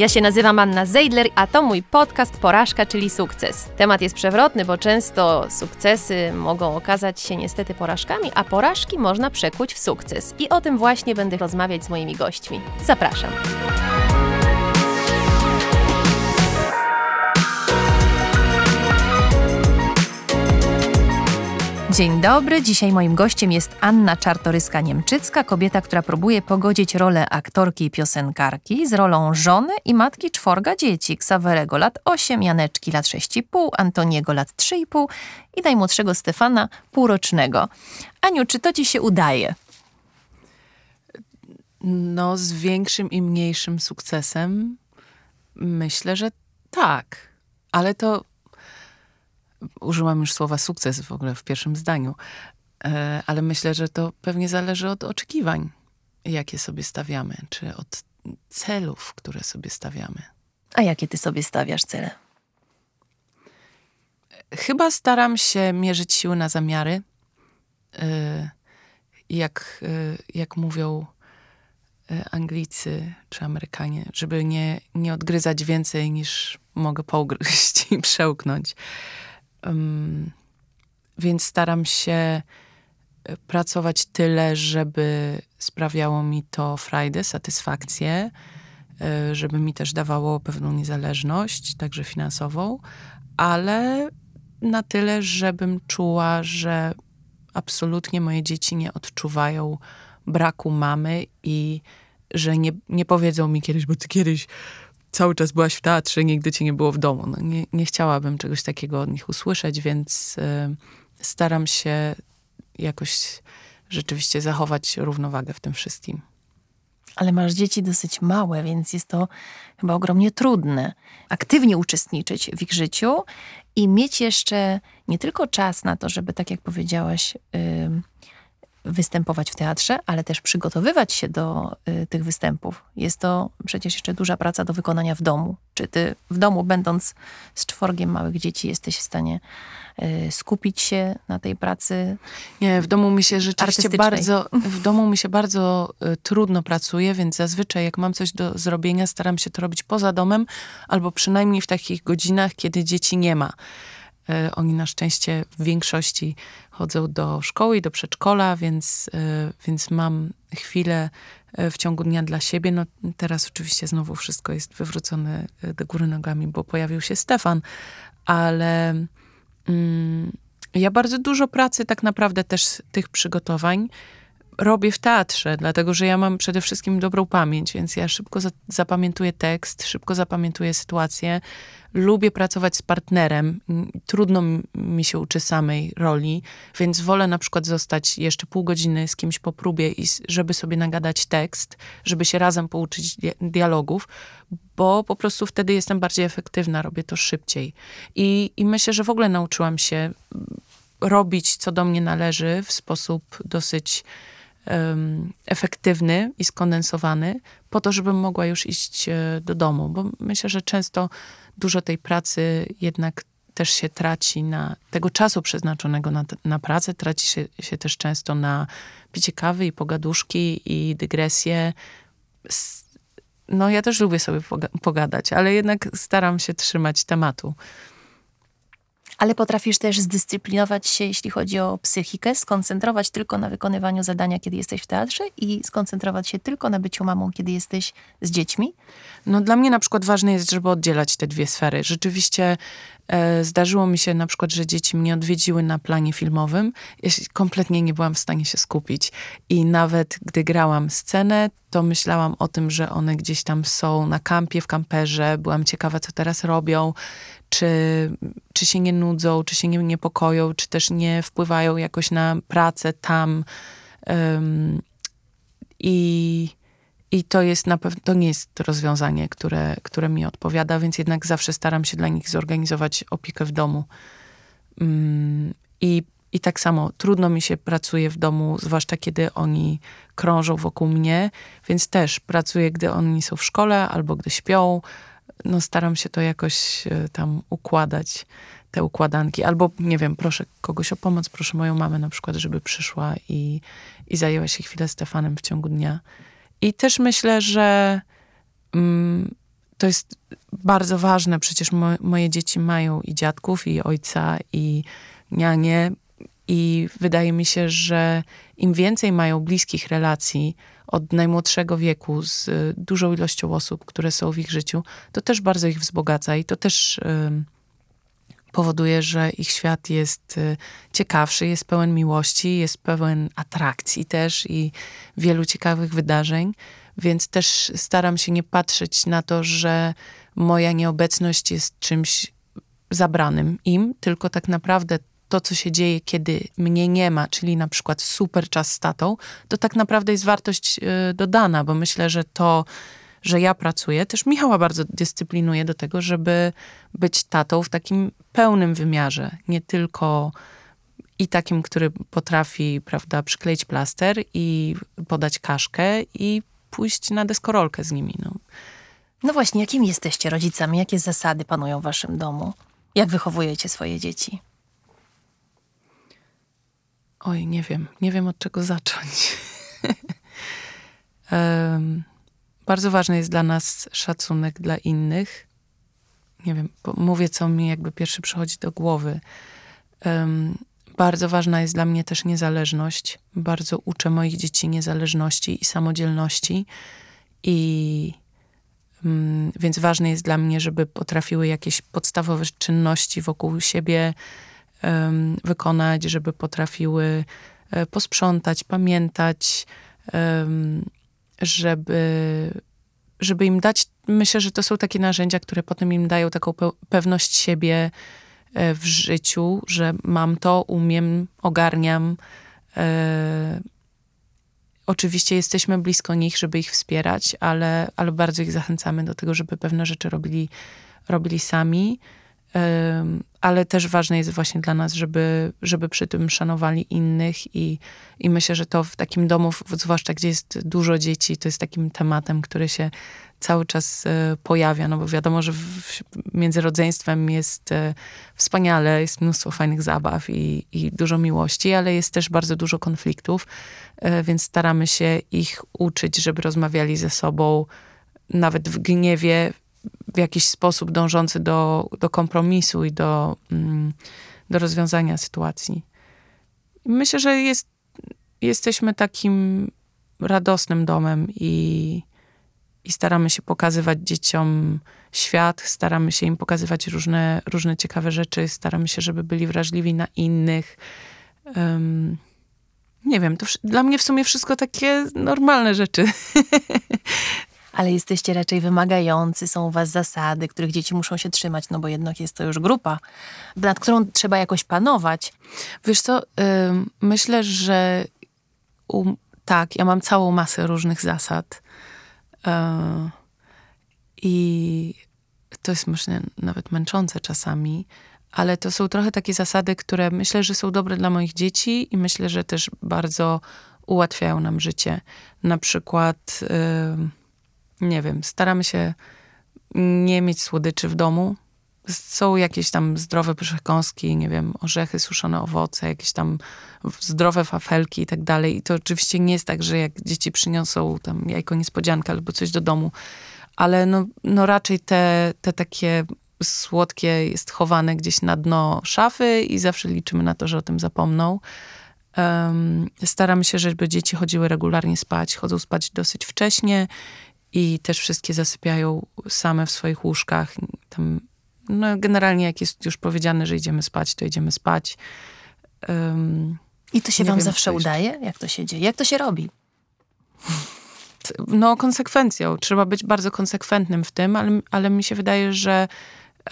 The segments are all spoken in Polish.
Ja się nazywam Anna Zeidler, a to mój podcast Porażka, czyli sukces. Temat jest przewrotny, bo często sukcesy mogą okazać się niestety porażkami, a porażki można przekuć w sukces. I o tym właśnie będę rozmawiać z moimi gośćmi. Zapraszam. Dzień dobry, dzisiaj moim gościem jest Anna Czartoryska-Niemczycka, kobieta, która próbuje pogodzić rolę aktorki i piosenkarki z rolą żony i matki czworga dzieci, Ksawerego lat 8, Janeczki lat 6,5, Antoniego lat 3,5 i najmłodszego Stefana półrocznego. Aniu, czy to ci się udaje? No, z większym i mniejszym sukcesem myślę, że tak. Ale to użyłam już słowa sukces w ogóle w pierwszym zdaniu, e, ale myślę, że to pewnie zależy od oczekiwań, jakie sobie stawiamy, czy od celów, które sobie stawiamy. A jakie ty sobie stawiasz cele? Chyba staram się mierzyć siły na zamiary. E, jak, e, jak mówią Anglicy czy Amerykanie, żeby nie, nie odgryzać więcej niż mogę pogryźć i przełknąć. Um, więc staram się e, pracować tyle, żeby sprawiało mi to frajdę, satysfakcję, e, żeby mi też dawało pewną niezależność, także finansową, ale na tyle, żebym czuła, że absolutnie moje dzieci nie odczuwają braku mamy i że nie, nie powiedzą mi kiedyś, bo ty kiedyś cały czas byłaś w teatrze, nigdy cię nie było w domu. No nie, nie chciałabym czegoś takiego od nich usłyszeć, więc y, staram się jakoś rzeczywiście zachować równowagę w tym wszystkim. Ale masz dzieci dosyć małe, więc jest to chyba ogromnie trudne aktywnie uczestniczyć w ich życiu i mieć jeszcze nie tylko czas na to, żeby, tak jak powiedziałaś, y, występować w teatrze, ale też przygotowywać się do y, tych występów. Jest to przecież jeszcze duża praca do wykonania w domu. Czy ty w domu, będąc z czworgiem małych dzieci, jesteś w stanie y, skupić się na tej pracy? Nie, w domu mi się rzeczywiście bardzo, w domu mi się bardzo y, trudno pracuje, więc zazwyczaj jak mam coś do zrobienia, staram się to robić poza domem, albo przynajmniej w takich godzinach, kiedy dzieci nie ma E, oni na szczęście w większości chodzą do szkoły i do przedszkola, więc, e, więc mam chwilę e, w ciągu dnia dla siebie. No teraz oczywiście znowu wszystko jest wywrócone do góry nogami, bo pojawił się Stefan, ale mm, ja bardzo dużo pracy tak naprawdę też tych przygotowań robię w teatrze, dlatego że ja mam przede wszystkim dobrą pamięć, więc ja szybko za zapamiętuję tekst, szybko zapamiętuję sytuację. Lubię pracować z partnerem. Mm, trudno mi się uczy samej roli, więc wolę na przykład zostać jeszcze pół godziny z kimś po próbie, i żeby sobie nagadać tekst, żeby się razem pouczyć di dialogów, bo po prostu wtedy jestem bardziej efektywna, robię to szybciej. I, i myślę, że w ogóle nauczyłam się mm, robić, co do mnie należy, w sposób dosyć um, efektywny i skondensowany, po to, żebym mogła już iść e, do domu, bo myślę, że często dużo tej pracy jednak też się traci na tego czasu przeznaczonego na, na pracę, traci się, się, też często na picie kawy i pogaduszki i dygresje. No ja też lubię sobie pogadać, ale jednak staram się trzymać tematu ale potrafisz też zdyscyplinować się, jeśli chodzi o psychikę, skoncentrować tylko na wykonywaniu zadania, kiedy jesteś w teatrze i skoncentrować się tylko na byciu mamą, kiedy jesteś z dziećmi? No dla mnie na przykład ważne jest, żeby oddzielać te dwie sfery. Rzeczywiście e, zdarzyło mi się na przykład, że dzieci mnie odwiedziły na planie filmowym. Ja kompletnie nie byłam w stanie się skupić i nawet gdy grałam scenę, to myślałam o tym, że one gdzieś tam są na kampie, w kamperze. Byłam ciekawa, co teraz robią, czy, czy się nie nudzą, czy się nie niepokoją, czy też nie wpływają jakoś na pracę tam. Um, I i to jest na pewno, to nie jest rozwiązanie, które, które mi odpowiada, więc jednak zawsze staram się dla nich zorganizować opiekę w domu. Um, I i tak samo trudno mi się pracuje w domu, zwłaszcza kiedy oni krążą wokół mnie, więc też pracuję, gdy oni są w szkole albo gdy śpią, no staram się to jakoś e, tam układać, te układanki. Albo, nie wiem, proszę kogoś o pomoc, proszę moją mamę na przykład, żeby przyszła i, i zajęła się chwilę Stefanem w ciągu dnia. I też myślę, że mm, to jest bardzo ważne. Przecież mo moje dzieci mają i dziadków, i ojca, i nianie. I wydaje mi się, że im więcej mają bliskich relacji, od najmłodszego wieku z y, dużą ilością osób, które są w ich życiu, to też bardzo ich wzbogaca i to też powoduje, że ich świat jest y, ciekawszy, jest pełen miłości, jest pełen atrakcji też i wielu ciekawych wydarzeń. Więc też staram się nie patrzeć na to, że moja nieobecność jest czymś zabranym im, tylko tak naprawdę to, co się dzieje, kiedy mnie nie ma, czyli na przykład super czas z tatą, to tak naprawdę jest wartość y, dodana, bo myślę, że to, że ja pracuję, też Michała bardzo dyscyplinuje do tego, żeby być tatą w takim pełnym wymiarze, nie tylko i takim, który potrafi, prawda, przykleić plaster i podać kaszkę i pójść na deskorolkę z nimi. No. no właśnie, jakimi jesteście rodzicami? Jakie zasady panują w waszym domu? Jak wychowujecie swoje dzieci? Oj, nie wiem. Nie wiem od czego zacząć. um, bardzo ważny jest dla nas szacunek dla innych. Nie wiem, mówię, co mi jakby pierwszy przychodzi do głowy. Um, bardzo ważna jest dla mnie też niezależność. Bardzo uczę moich dzieci niezależności i samodzielności. I um, więc ważne jest dla mnie, żeby potrafiły jakieś podstawowe czynności wokół siebie wykonać, żeby potrafiły e, posprzątać, pamiętać, żeby, żeby im dać. Myślę, że to są takie narzędzia, które potem im dają taką pewność siebie e, w życiu, że mam to, umiem, ogarniam. E, oczywiście jesteśmy blisko nich, żeby ich wspierać, ale, ale bardzo ich zachęcamy do tego, żeby pewne rzeczy robili, robili sami ale też ważne jest właśnie dla nas, żeby, żeby przy tym szanowali innych i, i myślę, że to w takim domu, zwłaszcza gdzie jest dużo dzieci, to jest takim tematem, który się cały czas e, pojawia, no bo wiadomo, że w, między rodzeństwem jest e, wspaniale, jest mnóstwo fajnych zabaw i, i dużo miłości, ale jest też bardzo dużo konfliktów, e, więc staramy się ich uczyć, żeby rozmawiali ze sobą nawet w gniewie, w jakiś sposób dążący do, do kompromisu i do, mm, do rozwiązania sytuacji. Myślę, że jest, jesteśmy takim radosnym domem i, i staramy się pokazywać dzieciom świat, staramy się im pokazywać różne, różne ciekawe rzeczy, staramy się, żeby byli wrażliwi na innych. Um, nie wiem, to dla mnie w sumie wszystko takie normalne rzeczy. ale jesteście raczej wymagający, są u was zasady, których dzieci muszą się trzymać, no bo jednak jest to już grupa, nad którą trzeba jakoś panować. Wiesz co, myślę, że tak, ja mam całą masę różnych zasad e, i to jest myślę nawet męczące czasami, ale to są trochę takie zasady, które myślę, że są dobre dla moich dzieci i myślę, że też bardzo ułatwiają nam życie. Na przykład... Yy, nie wiem, staramy się nie mieć słodyczy w domu. Są jakieś tam zdrowe przekąski, nie wiem, orzechy, suszone owoce, jakieś tam zdrowe fafelki i tak dalej. I to oczywiście nie jest tak, że jak dzieci przyniosą tam jajko niespodziankę albo coś do domu, ale no, no raczej te, te takie słodkie jest chowane gdzieś na dno szafy i zawsze liczymy na to, że o tym zapomną. Um, się, żeby dzieci chodziły regularnie spać. Chodzą spać dosyć wcześnie i też wszystkie zasypiają same w swoich łóżkach. Tam, no generalnie jak jest już powiedziane, że idziemy spać, to idziemy spać. Um, I to się wam wiem, zawsze udaje? Jak to się dzieje? Jak to się robi? No, konsekwencją. Trzeba być bardzo konsekwentnym w tym, ale, ale mi się wydaje, że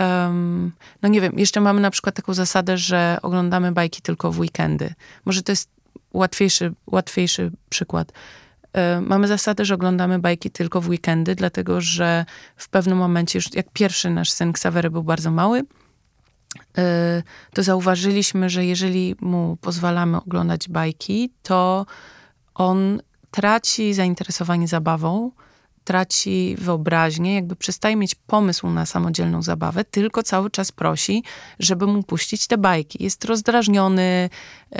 um, no nie wiem, jeszcze mamy na przykład taką zasadę, że oglądamy bajki tylko w weekendy. Może to jest łatwiejszy, łatwiejszy przykład E, mamy zasadę, że oglądamy bajki tylko w weekendy, dlatego że w pewnym momencie, już jak pierwszy nasz syn Ksawery był bardzo mały, e, to zauważyliśmy, że jeżeli mu pozwalamy oglądać bajki, to on traci zainteresowanie zabawą, traci wyobraźnię, jakby przestaje mieć pomysł na samodzielną zabawę, tylko cały czas prosi, żeby mu puścić te bajki. Jest rozdrażniony yy,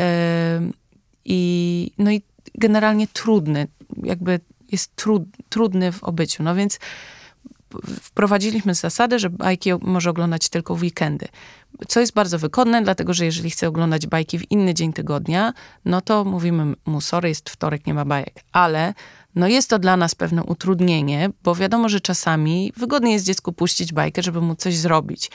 i no i generalnie trudny jakby jest trud, trudny w obyciu. No więc wprowadziliśmy zasadę, że bajki może oglądać tylko w weekendy. Co jest bardzo wygodne, dlatego że jeżeli chce oglądać bajki w inny dzień tygodnia, no to mówimy mu, sorry, jest wtorek, nie ma bajek. Ale no jest to dla nas pewne utrudnienie, bo wiadomo, że czasami wygodnie jest dziecku puścić bajkę, żeby mu coś zrobić.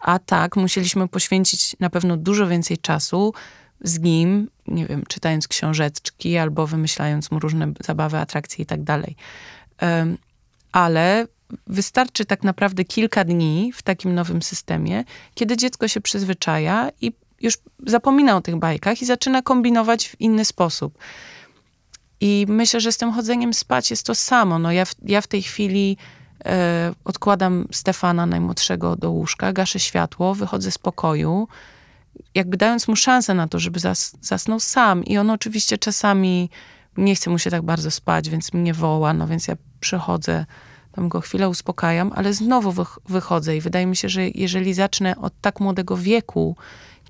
A tak, musieliśmy poświęcić na pewno dużo więcej czasu z nim nie wiem, czytając książeczki albo wymyślając mu różne zabawy, atrakcje i tak dalej. Ale wystarczy tak naprawdę kilka dni w takim nowym systemie, kiedy dziecko się przyzwyczaja i już zapomina o tych bajkach i zaczyna kombinować w inny sposób. I myślę, że z tym chodzeniem spać jest to samo. No ja, w, ja w tej chwili e, odkładam Stefana najmłodszego do łóżka, gaszę światło, wychodzę z pokoju, jakby dając mu szansę na to, żeby zas, zasnął sam. I on oczywiście czasami nie chce mu się tak bardzo spać, więc mnie woła, no więc ja przychodzę, tam go chwilę uspokajam, ale znowu wych, wychodzę. I wydaje mi się, że jeżeli zacznę od tak młodego wieku,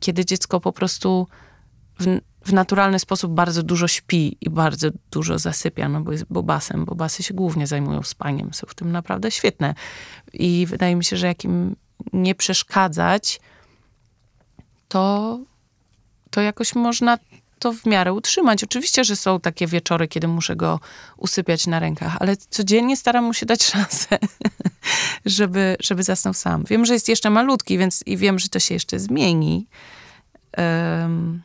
kiedy dziecko po prostu w, w naturalny sposób bardzo dużo śpi i bardzo dużo zasypia, no bo jest bobasem. Bobasy się głównie zajmują spaniem, są w tym naprawdę świetne. I wydaje mi się, że jakim nie przeszkadzać, to, to jakoś można to w miarę utrzymać. Oczywiście, że są takie wieczory, kiedy muszę go usypiać na rękach, ale codziennie staram mu się dać szansę, żeby, żeby zasnął sam. Wiem, że jest jeszcze malutki, więc i wiem, że to się jeszcze zmieni. Um,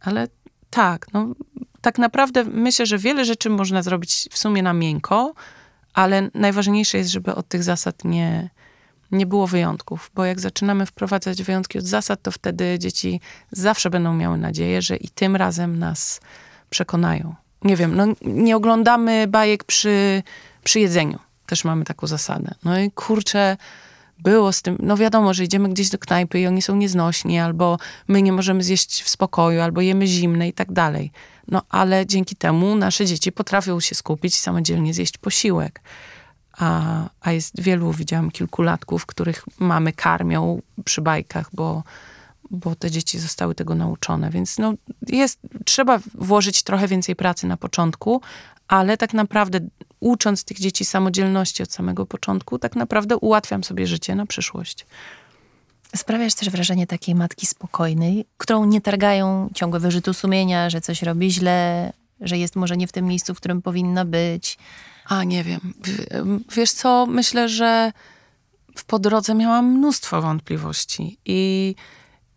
ale tak, no, tak naprawdę myślę, że wiele rzeczy można zrobić w sumie na miękko, ale najważniejsze jest, żeby od tych zasad nie, nie było wyjątków, bo jak zaczynamy wprowadzać wyjątki od zasad, to wtedy dzieci zawsze będą miały nadzieję, że i tym razem nas przekonają. Nie wiem, no nie oglądamy bajek przy, przy jedzeniu. Też mamy taką zasadę. No i kurczę, było z tym, no wiadomo, że idziemy gdzieś do knajpy i oni są nieznośni, albo my nie możemy zjeść w spokoju, albo jemy zimne i tak dalej. No ale dzięki temu nasze dzieci potrafią się skupić i samodzielnie zjeść posiłek. A, a jest wielu, widziałam kilkulatków, których mamy karmią przy bajkach, bo, bo te dzieci zostały tego nauczone. Więc no, jest, trzeba włożyć trochę więcej pracy na początku, ale tak naprawdę ucząc tych dzieci samodzielności od samego początku, tak naprawdę ułatwiam sobie życie na przyszłość. Sprawiasz też wrażenie takiej matki spokojnej, którą nie targają ciągłe wyrzutu sumienia, że coś robi źle, że jest może nie w tym miejscu, w którym powinna być, a, nie wiem. Wiesz co, myślę, że w drodze miałam mnóstwo wątpliwości i,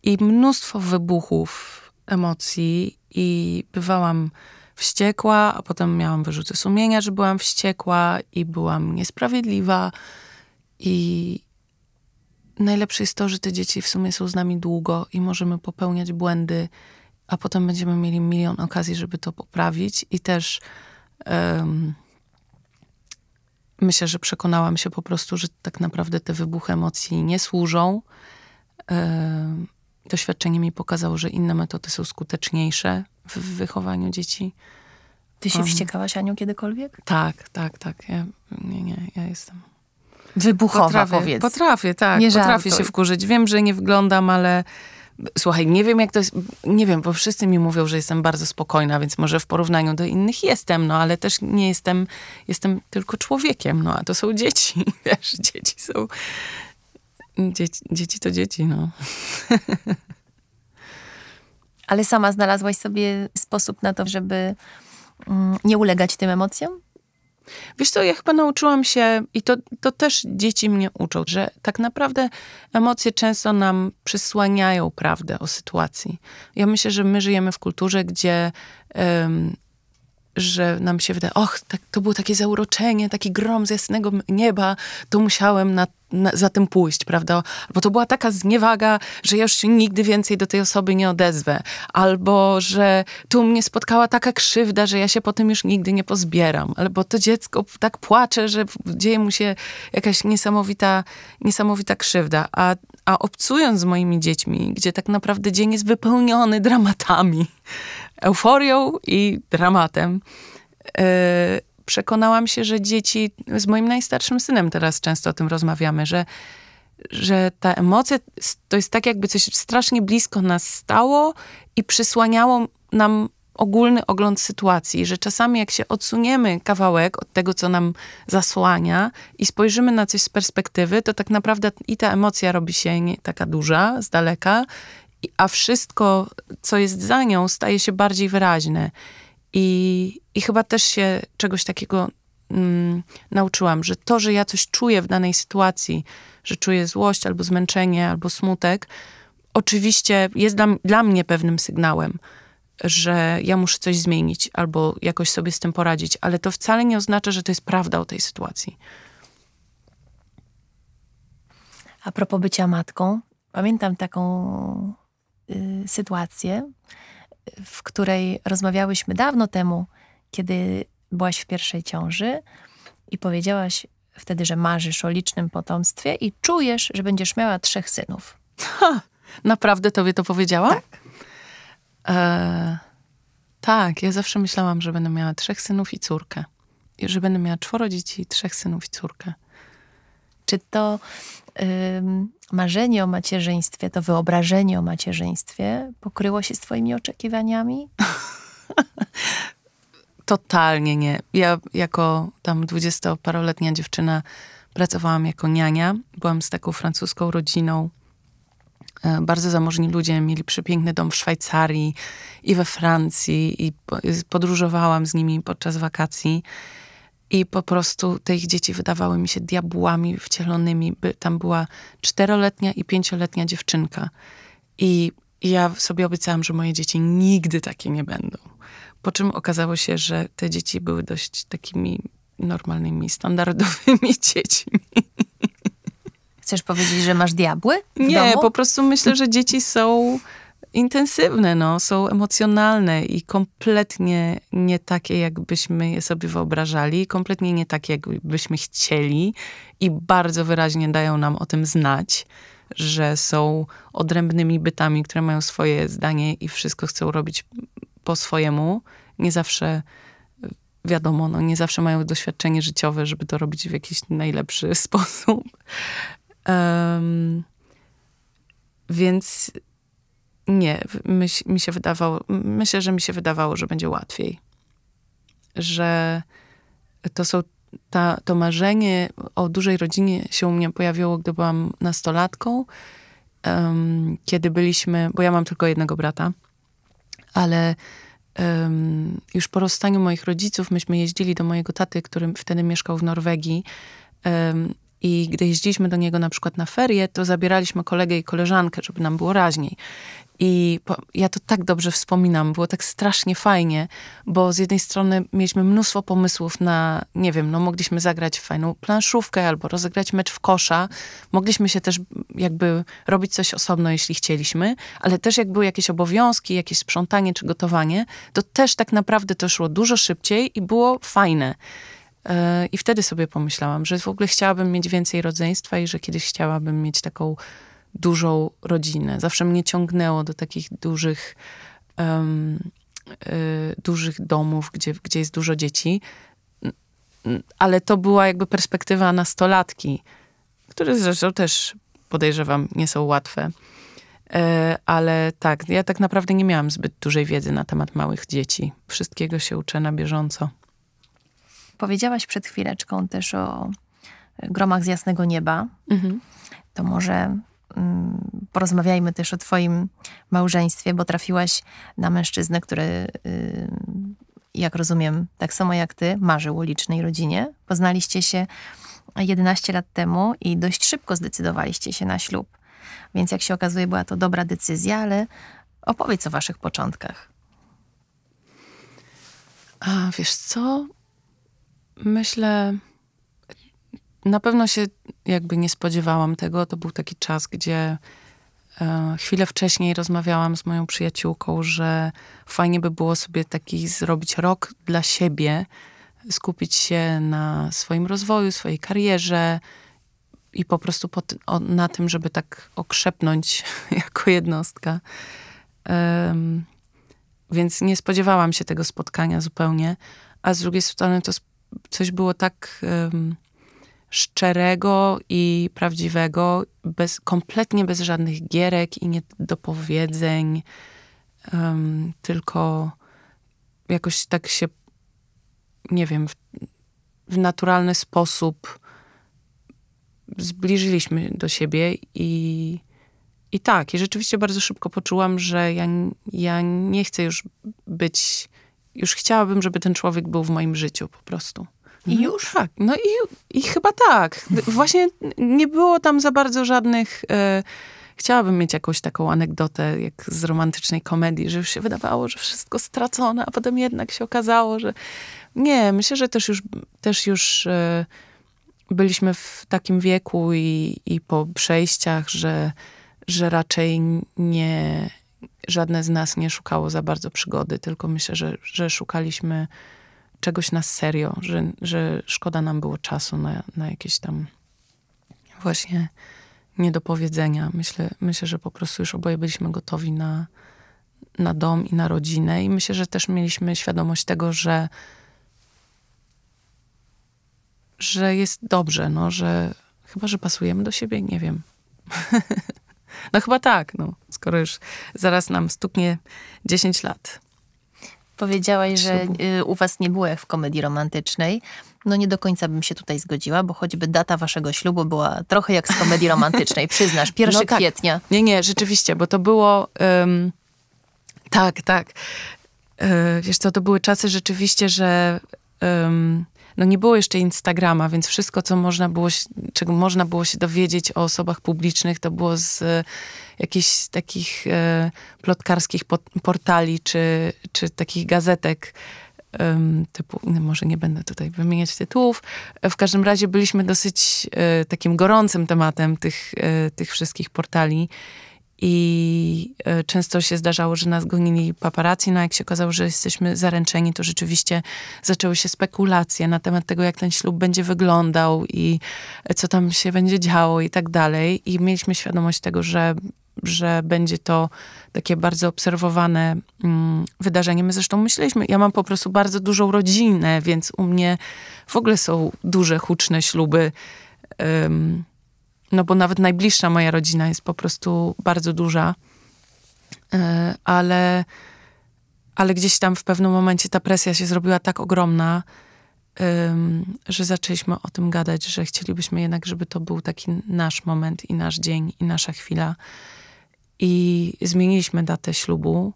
i mnóstwo wybuchów emocji i bywałam wściekła, a potem miałam wyrzuty sumienia, że byłam wściekła i byłam niesprawiedliwa. I najlepsze jest to, że te dzieci w sumie są z nami długo i możemy popełniać błędy, a potem będziemy mieli milion okazji, żeby to poprawić i też. Um, myślę, że przekonałam się po prostu, że tak naprawdę te wybuchy emocji nie służą. E, doświadczenie mi pokazało, że inne metody są skuteczniejsze w wychowaniu dzieci. Ty się um, wściekałaś, Aniu, kiedykolwiek? Tak, tak, tak. Ja, nie, nie, ja jestem... Wybuchowa, potrafię, powiedz. Potrafię, tak. Nie potrafię się wkurzyć. Wiem, że nie wyglądam, ale Słuchaj, nie wiem jak to jest, nie wiem, bo wszyscy mi mówią, że jestem bardzo spokojna, więc może w porównaniu do innych jestem, no ale też nie jestem, jestem tylko człowiekiem, no a to są dzieci, wiesz, dzieci są, dzieci, dzieci to dzieci, no. Ale sama znalazłaś sobie sposób na to, żeby mm, nie ulegać tym emocjom? Wiesz co, ja chyba nauczyłam się, i to, to też dzieci mnie uczą, że tak naprawdę emocje często nam przysłaniają prawdę o sytuacji. Ja myślę, że my żyjemy w kulturze, gdzie że nam się wydaje, och, tak, to było takie zauroczenie, taki grom z jasnego nieba, to musiałem na, na, za tym pójść, prawda? Bo to była taka zniewaga, że ja już się nigdy więcej do tej osoby nie odezwę, albo że tu mnie spotkała taka krzywda, że ja się po tym już nigdy nie pozbieram, albo to dziecko tak płacze, że dzieje mu się jakaś niesamowita, niesamowita krzywda, a a obcując z moimi dziećmi, gdzie tak naprawdę dzień jest wypełniony dramatami, euforią i dramatem, yy, przekonałam się, że dzieci, z moim najstarszym synem teraz często o tym rozmawiamy, że, że ta emocja to jest tak, jakby coś strasznie blisko nas stało i przysłaniało nam ogólny ogląd sytuacji, że czasami jak się odsuniemy kawałek od tego, co nam zasłania i spojrzymy na coś z perspektywy, to tak naprawdę i ta emocja robi się nie taka duża, z daleka, a wszystko, co jest za nią, staje się bardziej wyraźne. I, i chyba też się czegoś takiego mm, nauczyłam, że to, że ja coś czuję w danej sytuacji, że czuję złość albo zmęczenie, albo smutek, oczywiście jest dla, dla mnie pewnym sygnałem że ja muszę coś zmienić albo jakoś sobie z tym poradzić, ale to wcale nie oznacza, że to jest prawda o tej sytuacji. A propos bycia matką, pamiętam taką y, sytuację, w której rozmawiałyśmy dawno temu, kiedy byłaś w pierwszej ciąży i powiedziałaś wtedy, że marzysz o licznym potomstwie i czujesz, że będziesz miała trzech synów. Ha, naprawdę tobie to powiedziała? Tak. E, tak, ja zawsze myślałam, że będę miała trzech synów i córkę. I że będę miała czworo dzieci i trzech synów i córkę. Czy to y, marzenie o macierzyństwie, to wyobrażenie o macierzyństwie pokryło się z twoimi oczekiwaniami? Totalnie nie. Ja jako tam dwudziestoparoletnia dziewczyna pracowałam jako niania. Byłam z taką francuską rodziną E, bardzo zamożni ludzie mieli przepiękny dom w Szwajcarii i we Francji, i podróżowałam z nimi podczas wakacji. I po prostu te ich dzieci wydawały mi się diabłami wcielonymi. Tam była czteroletnia i pięcioletnia dziewczynka. I ja sobie obiecałam, że moje dzieci nigdy takie nie będą. Po czym okazało się, że te dzieci były dość takimi normalnymi, standardowymi dziećmi. Chcesz powiedzieć, że masz diabły? nie, domu? po prostu myślę, że dzieci są intensywne, no, są emocjonalne i kompletnie nie takie, jakbyśmy je sobie wyobrażali, kompletnie nie takie, jakbyśmy chcieli, i bardzo wyraźnie dają nam o tym znać że są odrębnymi bytami, które mają swoje zdanie i wszystko chcą robić po swojemu. Nie zawsze wiadomo, no, nie zawsze mają doświadczenie życiowe, żeby to robić w jakiś najlepszy sposób. Um, więc nie, my, mi się wydawało, myślę, że mi się wydawało, że będzie łatwiej. Że to są ta, to marzenie o dużej rodzinie się u mnie pojawiło, gdy byłam nastolatką, um, kiedy byliśmy, bo ja mam tylko jednego brata, ale um, już po rozstaniu moich rodziców myśmy jeździli do mojego taty, który wtedy mieszkał w Norwegii um, i gdy jeździliśmy do niego na przykład na ferie, to zabieraliśmy kolegę i koleżankę, żeby nam było raźniej. I po, ja to tak dobrze wspominam, było tak strasznie fajnie, bo z jednej strony mieliśmy mnóstwo pomysłów na, nie wiem, no mogliśmy zagrać fajną planszówkę albo rozegrać mecz w kosza. Mogliśmy się też jakby robić coś osobno, jeśli chcieliśmy, ale też jak były jakieś obowiązki, jakieś sprzątanie czy gotowanie, to też tak naprawdę to szło dużo szybciej i było fajne. E, I wtedy sobie pomyślałam, że w ogóle chciałabym mieć więcej rodzeństwa i że kiedyś chciałabym mieć taką dużą rodzinę. Zawsze mnie ciągnęło do takich dużych, um, y, dużych domów, gdzie, gdzie jest dużo dzieci. Ale to była jakby perspektywa nastolatki, które zresztą też podejrzewam nie są łatwe. E, ale tak, ja tak naprawdę nie miałam zbyt dużej wiedzy na temat małych dzieci. Wszystkiego się uczę na bieżąco. Powiedziałaś przed chwileczką też o e, gromach z jasnego nieba. Mhm. To może mm, porozmawiajmy też o Twoim małżeństwie, bo trafiłaś na mężczyznę, który, y, jak rozumiem, tak samo jak Ty, marzył o licznej rodzinie. Poznaliście się 11 lat temu i dość szybko zdecydowaliście się na ślub. Więc, jak się okazuje, była to dobra decyzja, ale opowiedz o Waszych początkach. A wiesz co? myślę, na pewno się jakby nie spodziewałam tego. To był taki czas, gdzie e, chwilę wcześniej rozmawiałam z moją przyjaciółką, że fajnie by było sobie taki zrobić rok dla siebie, skupić się na swoim rozwoju, swojej karierze i po prostu pod, o, na tym, żeby tak okrzepnąć jako jednostka. Um, więc nie spodziewałam się tego spotkania zupełnie, a z drugiej strony to coś było tak um, szczerego i prawdziwego, bez, kompletnie bez żadnych gierek i niedopowiedzeń, um, tylko jakoś tak się, nie wiem, w, w naturalny sposób zbliżyliśmy do siebie i, i tak, i rzeczywiście bardzo szybko poczułam, że ja, ja nie chcę już być już chciałabym, żeby ten człowiek był w moim życiu po prostu. I mhm. już? Tak. No i, i chyba tak. Właśnie nie było tam za bardzo żadnych. E, chciałabym mieć jakąś taką anegdotę, jak z romantycznej komedii, że już się wydawało, że wszystko stracone, a potem jednak się okazało, że. Nie, myślę, że też już, też już e, byliśmy w takim wieku i, i po przejściach, że, że raczej nie, żadne z nas nie szukało za bardzo przygody, tylko myślę, że, że szukaliśmy czegoś na serio, że, że szkoda nam było czasu na, na jakieś tam właśnie niedopowiedzenia. Myślę, myślę, że po prostu już oboje byliśmy gotowi na, na dom i na rodzinę, i myślę, że też mieliśmy świadomość tego, że, że jest dobrze, no, że chyba, że pasujemy do siebie, nie wiem. no chyba tak, no skoro już zaraz nam stuknie 10 lat. Powiedziałaś, że y, u was nie było jak w komedii romantycznej. No nie do końca bym się tutaj zgodziła, bo choćby data waszego ślubu była trochę jak z komedii romantycznej, przyznasz, 1 no tak. kwietnia. Nie, nie, rzeczywiście, bo to było... Um, tak, tak. E, wiesz co, to były czasy rzeczywiście, że um, no nie było jeszcze Instagrama, więc wszystko, co można było, czego można było się dowiedzieć o osobach publicznych, to było z e, jakichś takich e, plotkarskich portali czy, czy takich gazetek typu, no może nie będę tutaj wymieniać tytułów. W każdym razie byliśmy dosyć e, takim gorącym tematem tych, tych wszystkich portali i e, często się zdarzało, że nas gonili paparazzi, no jak się okazało, że jesteśmy zaręczeni, to rzeczywiście zaczęły się spekulacje na temat tego, jak ten ślub będzie wyglądał i e, co tam się będzie działo i tak dalej. I mieliśmy świadomość tego, że, że będzie to takie bardzo obserwowane mm, wydarzenie. My zresztą myśleliśmy, ja mam po prostu bardzo dużą rodzinę, więc u mnie w ogóle są duże, huczne śluby. Um, no bo nawet najbliższa moja rodzina jest po prostu bardzo duża, e, ale, ale gdzieś tam w pewnym momencie ta presja się zrobiła tak ogromna, że zaczęliśmy o tym gadać, że chcielibyśmy jednak, żeby to był taki nasz moment i nasz dzień i nasza chwila. I zmieniliśmy datę ślubu.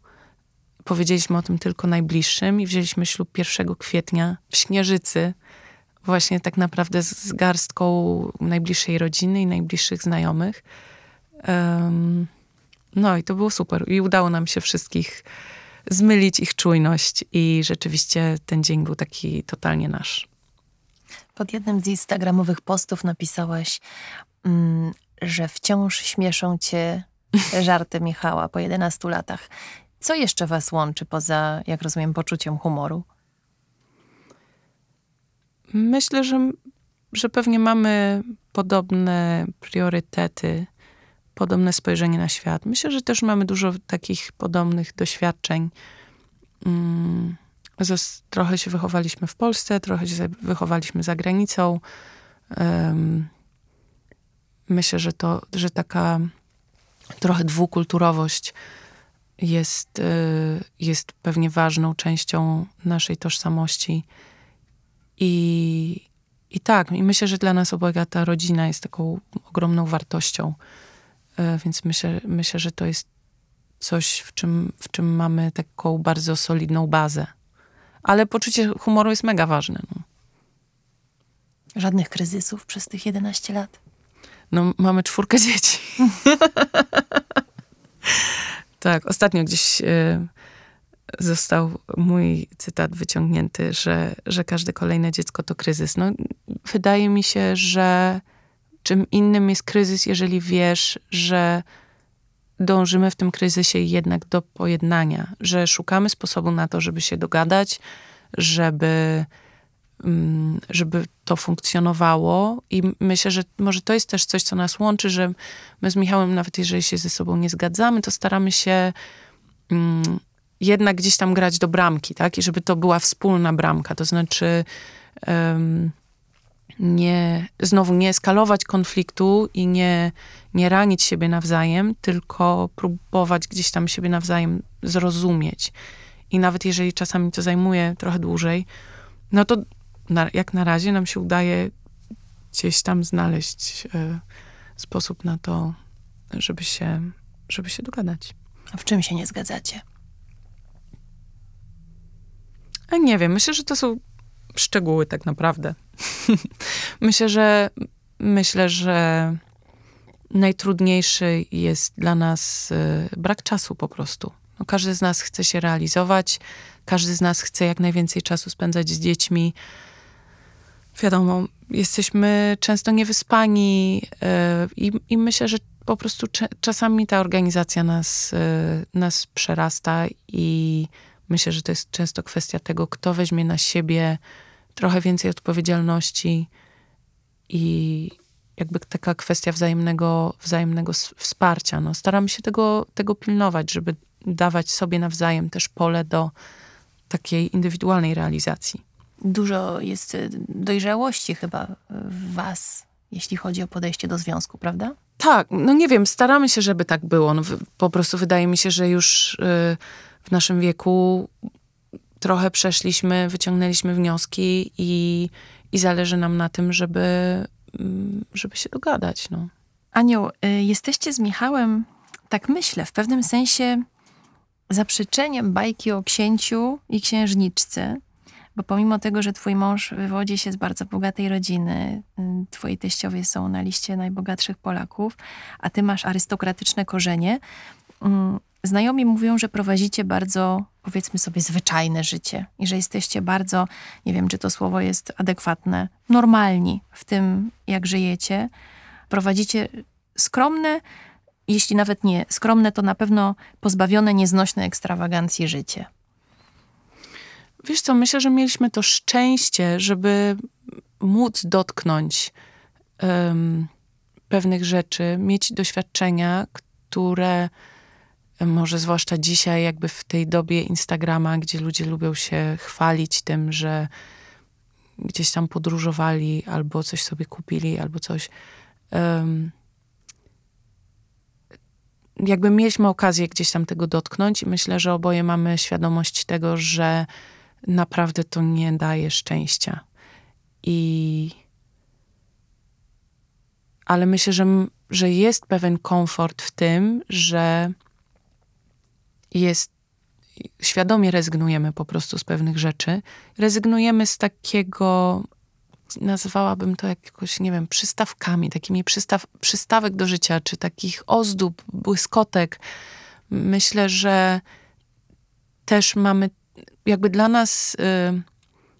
Powiedzieliśmy o tym tylko najbliższym i wzięliśmy ślub 1 kwietnia w Śnieżycy, właśnie tak naprawdę z garstką najbliższej rodziny i najbliższych znajomych. Um, no i to było super. I udało nam się wszystkich zmylić ich czujność i rzeczywiście ten dzień był taki totalnie nasz. Pod jednym z instagramowych postów napisałaś, mm, że wciąż śmieszą cię żarty Michała po 11 latach. Co jeszcze was łączy poza, jak rozumiem, poczuciem humoru? Myślę, że, że pewnie mamy podobne priorytety, podobne spojrzenie na świat. Myślę, że też mamy dużo takich podobnych doświadczeń. Mm, trochę się wychowaliśmy w Polsce, trochę się wychowaliśmy za granicą. myślę, że, to, że taka trochę dwukulturowość jest, y, jest pewnie ważną częścią naszej tożsamości. I, i tak, i myślę, że dla nas obojga ta rodzina jest taką ogromną wartością. E, więc myślę, myślę że to jest coś, w czym, w czym mamy taką bardzo solidną bazę. Ale poczucie humoru jest mega ważne. No. Żadnych kryzysów przez tych 11 lat? No, mamy czwórkę dzieci. tak, ostatnio gdzieś. E, został mój cytat wyciągnięty, że, że każde kolejne dziecko to kryzys. No, wydaje mi się, że czym innym jest kryzys, jeżeli wiesz, że dążymy w tym kryzysie jednak do pojednania, że szukamy sposobu na to, żeby się dogadać, żeby, mm, żeby to funkcjonowało. I myślę, że może to jest też coś, co nas łączy, że my z Michałem, nawet jeżeli się ze sobą nie zgadzamy, to staramy się mm, jednak gdzieś tam grać do bramki, tak? I żeby to była wspólna bramka, to znaczy um, nie, znowu nie eskalować konfliktu i nie, nie ranić siebie nawzajem, tylko próbować gdzieś tam siebie nawzajem zrozumieć. I nawet jeżeli czasami to zajmuje trochę dłużej, no to na, jak na razie nam się udaje gdzieś tam znaleźć y, sposób na to, żeby się, żeby się dogadać. A w czym się nie zgadzacie? A e, nie wiem, myślę, że to są szczegóły tak naprawdę. myślę, że myślę, że najtrudniejszy jest dla nas e, brak czasu po prostu. No, każdy z nas chce się realizować, każdy z nas chce jak najwięcej czasu spędzać z dziećmi. Wiadomo, jesteśmy często niewyspani e, i, i myślę, że po prostu czasami ta organizacja nas, nas przerasta i Myślę, że to jest często kwestia tego, kto weźmie na siebie trochę więcej odpowiedzialności i jakby taka kwestia wzajemnego, wzajemnego wsparcia. No, staramy się tego, tego pilnować, żeby dawać sobie nawzajem też pole do takiej indywidualnej realizacji. Dużo jest y, dojrzałości chyba w Was, jeśli chodzi o podejście do związku, prawda? Tak, no nie wiem, staramy się, żeby tak było. No, po prostu wydaje mi się, że już. Yy, w naszym wieku trochę przeszliśmy, wyciągnęliśmy wnioski i, i zależy nam na tym, żeby, mm, żeby się dogadać. No. Anioł, y, jesteście z Michałem, tak myślę, w pewnym sensie zaprzeczeniem bajki o księciu i księżniczce, bo pomimo tego, że twój mąż wywodzi się z bardzo bogatej rodziny, y, twoi teściowie są na liście najbogatszych Polaków, a ty masz arystokratyczne korzenie, mm, Znajomi mówią, że prowadzicie bardzo, powiedzmy sobie, zwyczajne życie i że jesteście bardzo, nie wiem, czy to słowo jest adekwatne, normalni w tym, jak żyjecie. Prowadzicie skromne, jeśli nawet nie skromne, to na pewno pozbawione nieznośnej ekstrawagancji życie. Wiesz co, myślę, że mieliśmy to szczęście, żeby móc dotknąć um, pewnych rzeczy, mieć doświadczenia, które może zwłaszcza dzisiaj, jakby w tej dobie Instagrama, gdzie ludzie lubią się chwalić tym, że gdzieś tam podróżowali albo coś sobie kupili, albo coś. Um, jakby mieliśmy okazję gdzieś tam tego dotknąć i myślę, że oboje mamy świadomość tego, że naprawdę to nie daje szczęścia. I ale myślę, że, że jest pewien komfort w tym, że jest świadomie rezygnujemy po prostu z pewnych rzeczy. Rezygnujemy z takiego, nazwałabym to jakoś, nie wiem, przystawkami, takimi przystaw, przystawek do życia, czy takich ozdób, błyskotek. Myślę, że też mamy, jakby dla nas. Y,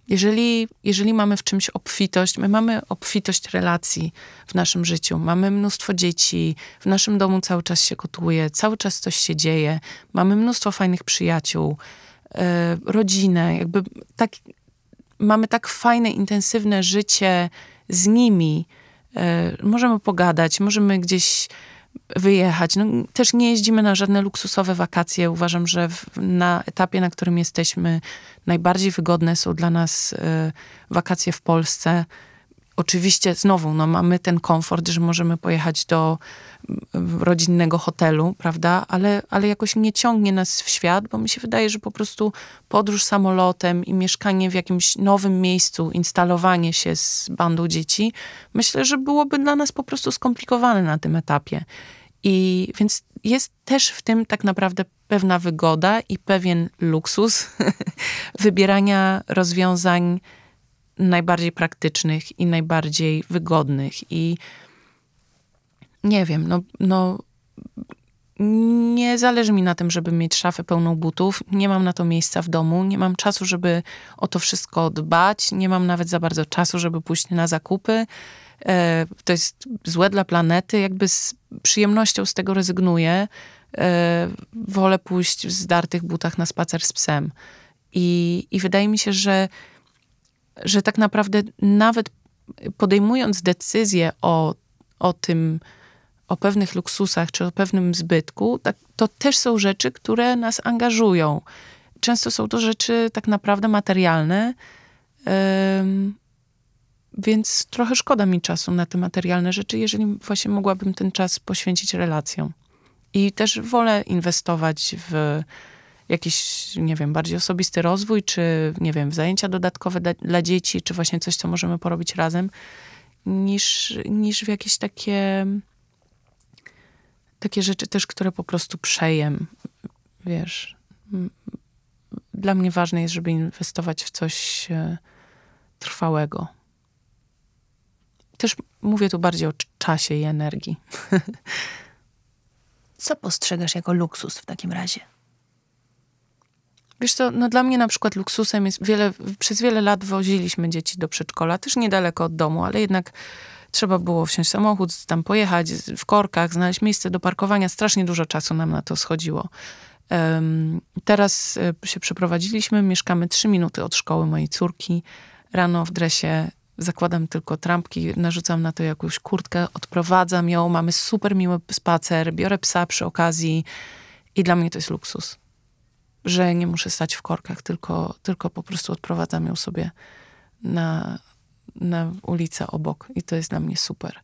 jeżeli, jeżeli mamy w czymś obfitość, my mamy obfitość relacji w naszym życiu, mamy mnóstwo dzieci, w naszym domu cały czas się kotuje, cały czas coś się dzieje, mamy mnóstwo fajnych przyjaciół, yy, e, rodzinę, jakby tak, mamy tak fajne, intensywne życie z nimi. Yy, możemy pogadać, możemy gdzieś wyjechać. No, też nie jeździmy na żadne luksusowe wakacje. Uważam, że w, na etapie, na którym jesteśmy, najbardziej wygodne są dla nas y, wakacje w Polsce Oczywiście znowu no, mamy ten komfort, że możemy pojechać do mm, rodzinnego hotelu, prawda? Ale, ale jakoś nie ciągnie nas w świat, bo mi się wydaje, że po prostu podróż samolotem i mieszkanie w jakimś nowym miejscu, instalowanie się z bandą dzieci, myślę, że byłoby dla nas po prostu skomplikowane na tym etapie. I więc jest też w tym tak naprawdę pewna wygoda i pewien luksus wybierania rozwiązań najbardziej praktycznych i najbardziej wygodnych. I nie wiem, no, no nie zależy mi na tym, żeby mieć szafę pełną butów. Nie mam na to miejsca w domu, nie mam czasu, żeby o to wszystko dbać, nie mam nawet za bardzo czasu, żeby pójść na zakupy. E, to jest złe dla planety, jakby z przyjemnością z tego rezygnuję. E, wolę pójść w zdartych butach na spacer z psem. I, i wydaje mi się, że że tak naprawdę nawet podejmując decyzję o, o tym, o pewnych luksusach czy o pewnym zbytku, tak, to też są rzeczy, które nas angażują. Często są to rzeczy tak naprawdę materialne, więc trochę szkoda mi czasu na te materialne rzeczy, jeżeli właśnie mogłabym ten czas poświęcić relacjom. I też wolę inwestować w, jakiś, nie wiem, bardziej osobisty rozwój, czy nie wiem, zajęcia dodatkowe dla, dla dzieci, czy właśnie coś, co możemy porobić razem, niż, niż w jakieś takie takie rzeczy też, które po prostu przejem, wiesz. Dla mnie ważne jest, żeby inwestować w coś e, trwałego. Też mówię tu bardziej o czasie i energii. Co postrzegasz jako luksus w takim razie? Wiesz co, no dla mnie na przykład luksusem jest wiele, przez wiele lat woziliśmy dzieci do przedszkola, też niedaleko od domu, ale jednak trzeba było wsiąść samochód, tam pojechać w korkach, znaleźć miejsce do parkowania. Strasznie dużo czasu nam na to schodziło. Um, teraz e, się przeprowadziliśmy, mieszkamy trzy minuty od szkoły mojej córki. Rano w dresie zakładam tylko trampki, narzucam na to jakąś kurtkę, odprowadzam ją, mamy super miły spacer, biorę psa przy okazji i dla mnie to jest luksus że nie muszę stać w korkach, tylko, tylko po prostu odprowadzam ją sobie na, na ulicę obok i to jest dla mnie super.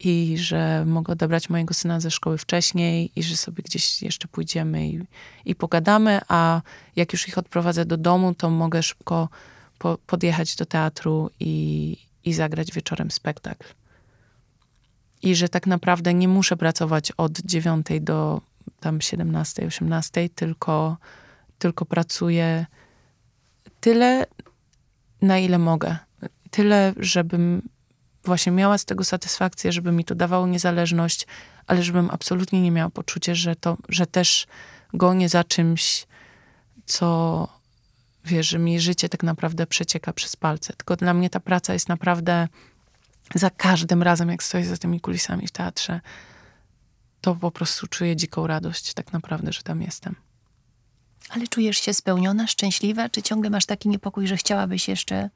I że mogę odebrać mojego syna ze szkoły wcześniej i że sobie gdzieś jeszcze pójdziemy i, i pogadamy, a jak już ich odprowadzę do domu, to mogę szybko po, podjechać do teatru i, i zagrać wieczorem spektakl. I że tak naprawdę nie muszę pracować od 9 do tam 17, 18, tylko tylko pracuję tyle, na ile mogę. Tyle, żebym właśnie miała z tego satysfakcję, żeby mi to dawało niezależność, ale żebym absolutnie nie miała poczucia, że, to, że też gonię za czymś, co wie, że mi życie tak naprawdę przecieka przez palce. Tylko dla mnie ta praca jest naprawdę za każdym razem, jak stoję za tymi kulisami w teatrze, to po prostu czuję dziką radość tak naprawdę, że tam jestem ale czujesz się spełniona, szczęśliwa, czy ciągle masz taki niepokój, że chciałabyś jeszcze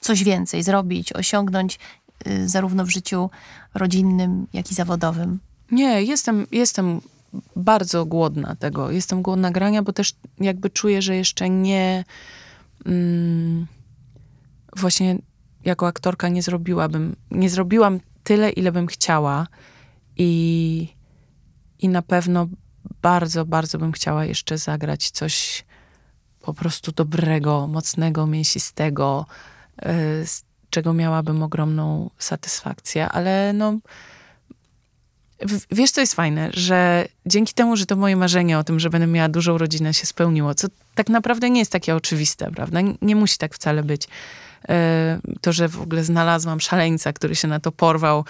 coś więcej zrobić, osiągnąć y, zarówno w życiu rodzinnym, jak i zawodowym? Nie, jestem, jestem bardzo głodna tego. Jestem głodna grania, bo też jakby czuję, że jeszcze nie. Mm, właśnie jako aktorka nie zrobiłabym, nie zrobiłam tyle, ile bym chciała. I, i na pewno bardzo, bardzo bym chciała jeszcze zagrać coś po prostu dobrego, mocnego, mięsistego, e, z czego miałabym ogromną satysfakcję, ale no. Wiesz, co jest fajne, że dzięki temu, że to moje marzenie o tym, że będę miała dużą rodzinę, się spełniło, co tak naprawdę nie jest takie oczywiste, prawda? Nie musi tak wcale być. E, to, że w ogóle znalazłam szaleńca, który się na to porwał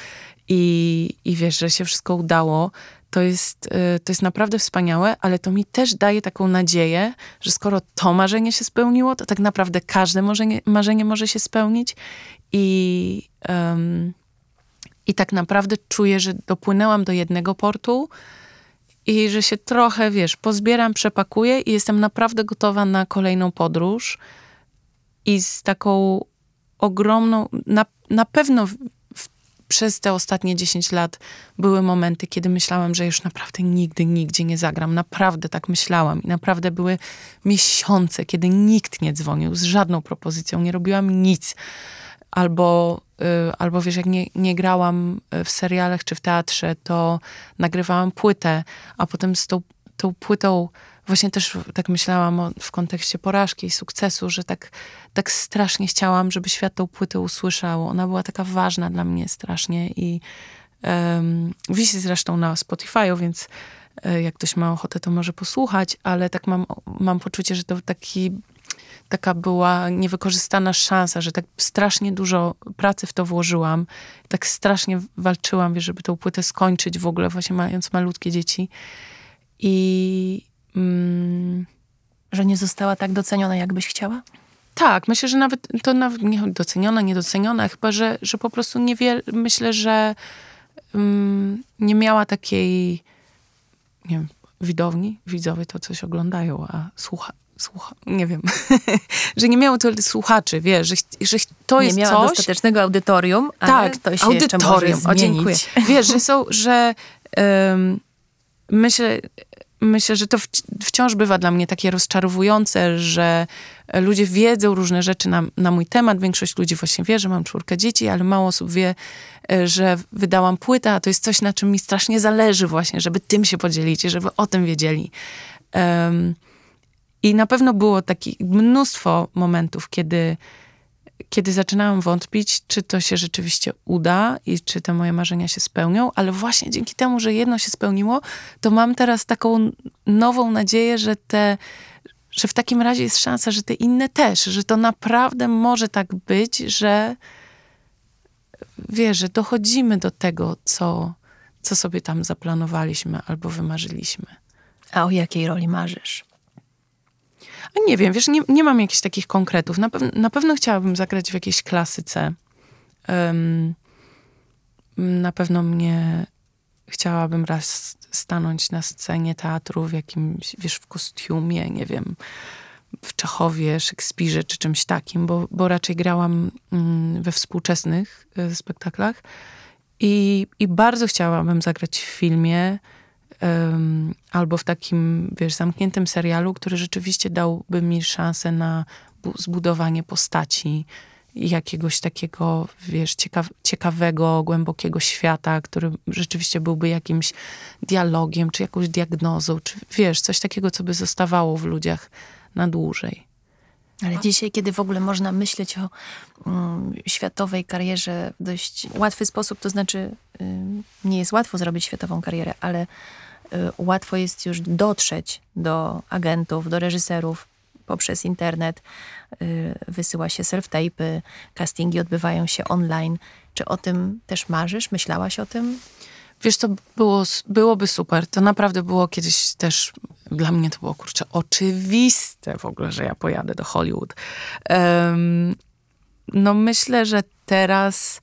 i, i wiesz, że się wszystko udało, to jest, y, to jest naprawdę wspaniałe, ale to mi też daje taką nadzieję, że skoro to marzenie się spełniło, to tak naprawdę każde marzenie, marzenie może się spełnić i, um, i tak naprawdę czuję, że dopłynęłam do jednego portu i że się trochę, wiesz, pozbieram, przepakuję i jestem naprawdę gotowa na kolejną podróż i z taką ogromną, na, na pewno przez te ostatnie 10 lat były momenty, kiedy myślałam, że już naprawdę nigdy, nigdzie nie zagram. Naprawdę tak myślałam i naprawdę były miesiące, kiedy nikt nie dzwonił z żadną propozycją, nie robiłam nic. Albo, y, albo wiesz, jak nie, nie grałam y, w serialach czy w teatrze, to nagrywałam płytę, a potem z tą tą płytą właśnie też tak myślałam o, w kontekście porażki i sukcesu, że tak, tak strasznie chciałam, żeby świat tą płytę usłyszał. Ona była taka ważna dla mnie strasznie i um, wisi zresztą na Spotify'u, więc e, jak ktoś ma ochotę, to może posłuchać, ale tak mam, mam poczucie, że to taki, taka była niewykorzystana szansa, że tak strasznie dużo pracy w to włożyłam, tak strasznie walczyłam, wiesz, żeby tą płytę skończyć w ogóle, właśnie mając malutkie dzieci i mm, że nie została tak doceniona, jakbyś chciała? Tak, myślę, że nawet to nawet nie doceniona, niedoceniona, chyba, że, że po prostu niewiele, myślę, że mm, nie miała takiej, nie wiem, widowni, widzowie to coś oglądają, a słucha, słucha nie wiem, że nie miało tyle słuchaczy, wiesz, że, że to nie jest coś... Nie miała dostatecznego audytorium, tak, ale to się audytorium, o, dziękuję. Wiesz, że są, że... Um, myślę, myślę, że to wciąż bywa dla mnie takie rozczarowujące, że ludzie wiedzą różne rzeczy na, na, mój temat. Większość ludzi właśnie wie, że mam czwórkę dzieci, ale mało osób wie, e, że wydałam płytę, a to jest coś, na czym mi strasznie zależy właśnie, żeby tym się podzielić i żeby o tym wiedzieli. Um, I na pewno było taki mnóstwo momentów, kiedy kiedy zaczynałam wątpić, czy to się rzeczywiście uda i czy te moje marzenia się spełnią, ale właśnie dzięki temu, że jedno się spełniło, to mam teraz taką nową nadzieję, że te że w takim razie jest szansa, że te inne też, że to naprawdę może tak być, że wiesz, że dochodzimy do tego, co, co sobie tam zaplanowaliśmy albo wymarzyliśmy. A o jakiej roli marzysz? Nie wiem, wiesz, nie, nie mam jakichś takich konkretów. Na, pew- na pewno chciałabym zagrać w jakiejś klasyce. Um, na pewno mnie chciałabym raz stanąć na scenie teatru w jakimś, wiesz, w kostiumie, nie wiem, w Czechowie, Szekspirze czy czymś takim, bo, bo raczej grałam mm, we współczesnych e, spektaklach. I, I bardzo chciałabym zagrać w filmie, albo w takim, wiesz, zamkniętym serialu, który rzeczywiście dałby mi szansę na zbudowanie postaci jakiegoś takiego, wiesz, ciekawego, głębokiego świata, który rzeczywiście byłby jakimś dialogiem, czy jakąś diagnozą, czy wiesz, coś takiego, co by zostawało w ludziach na dłużej. Ale dzisiaj, kiedy w ogóle można myśleć o mm, światowej karierze w dość łatwy sposób, to znaczy y, nie jest łatwo zrobić światową karierę, ale Y, łatwo jest już dotrzeć do agentów, do reżyserów poprzez internet. Y, wysyła się self-tape'y, castingi odbywają się online. Czy o tym też marzysz? Myślałaś o tym? Wiesz, to było, byłoby super. To naprawdę było kiedyś też, dla mnie to było, kurczę, oczywiste w ogóle, że ja pojadę do Hollywood. Um, no myślę, że teraz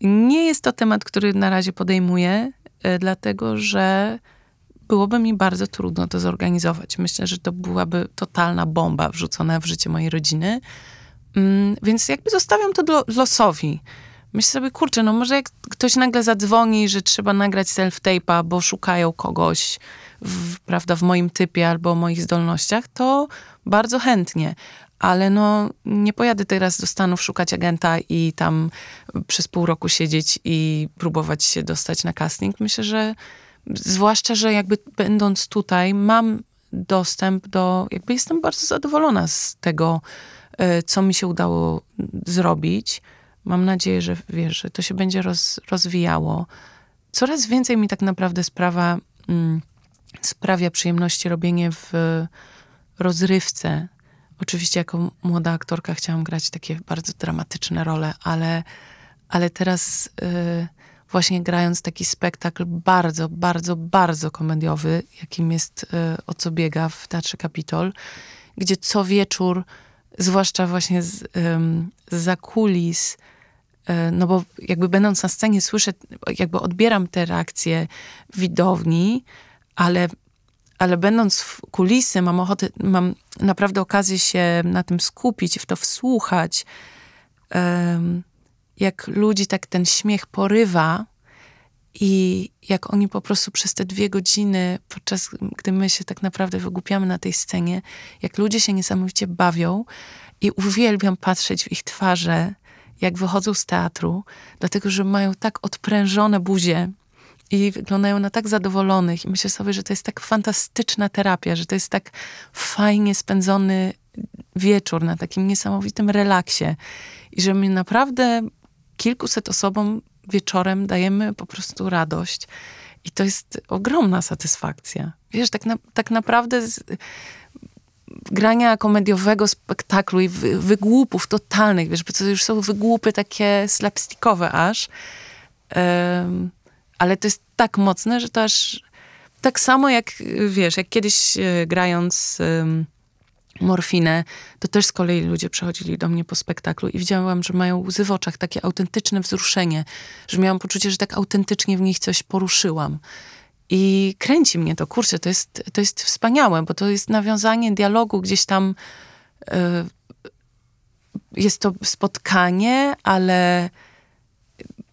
nie jest to temat, który na razie podejmuję, e, dlatego że byłoby mi bardzo trudno to zorganizować. Myślę, że to byłaby totalna bomba wrzucona w życie mojej rodziny. Mm, więc jakby zostawiam to losowi. Myślę sobie, kurczę, no może jak ktoś nagle zadzwoni, że trzeba nagrać self-tape'a, bo szukają kogoś, w, prawda, w moim typie albo moich zdolnościach, to bardzo chętnie. Ale no, nie pojadę teraz do Stanów szukać agenta i tam przez pół roku siedzieć i próbować się dostać na casting. Myślę, że Zwłaszcza, że jakby będąc tutaj, mam dostęp do, jakby jestem bardzo zadowolona z tego, e, co mi się udało zrobić. Mam nadzieję, że wiesz, że to się będzie roz, rozwijało. Coraz więcej mi tak naprawdę sprawa, mm, sprawia przyjemności robienie w rozrywce. Oczywiście jako młoda aktorka chciałam grać takie bardzo dramatyczne role, ale, ale teraz... Yy, właśnie grając taki spektakl bardzo, bardzo, bardzo komediowy, jakim jest e, O co biega w Teatrze Kapitol, gdzie co wieczór, zwłaszcza właśnie z, za kulis, e, no bo jakby będąc na scenie słyszę, jakby odbieram te reakcje widowni, ale, ale będąc w kulisy mam ochotę, mam naprawdę okazję się na tym skupić, w to wsłuchać. Um, jak ludzi tak ten śmiech porywa i jak oni po prostu przez te dwie godziny, podczas gdy my się tak naprawdę wygłupiamy na tej scenie, jak ludzie się niesamowicie bawią i uwielbiam patrzeć w ich twarze, jak wychodzą z teatru, dlatego że mają tak odprężone buzie i wyglądają na tak zadowolonych. I myślę sobie, że to jest tak fantastyczna terapia, że to jest tak fajnie spędzony wieczór na takim niesamowitym relaksie i że my naprawdę kilkuset osobom wieczorem dajemy po prostu radość. I to jest ogromna satysfakcja. Wiesz, tak, na, tak naprawdę z, grania komediowego spektaklu i wy, wygłupów totalnych, wiesz, bo to już są wygłupy takie slapstickowe aż. Um, ale to jest tak mocne, że to aż tak samo jak, wiesz, jak kiedyś e, grając... Um, morfinę. To też z kolei ludzie przychodzili do mnie po spektaklu i widziałam, że mają łzy w oczach, takie autentyczne wzruszenie, że miałam poczucie, że tak autentycznie w nich coś poruszyłam. I kręci mnie to, kurczę, to jest, to jest wspaniałe, bo to jest nawiązanie dialogu gdzieś tam. Y, jest to spotkanie, ale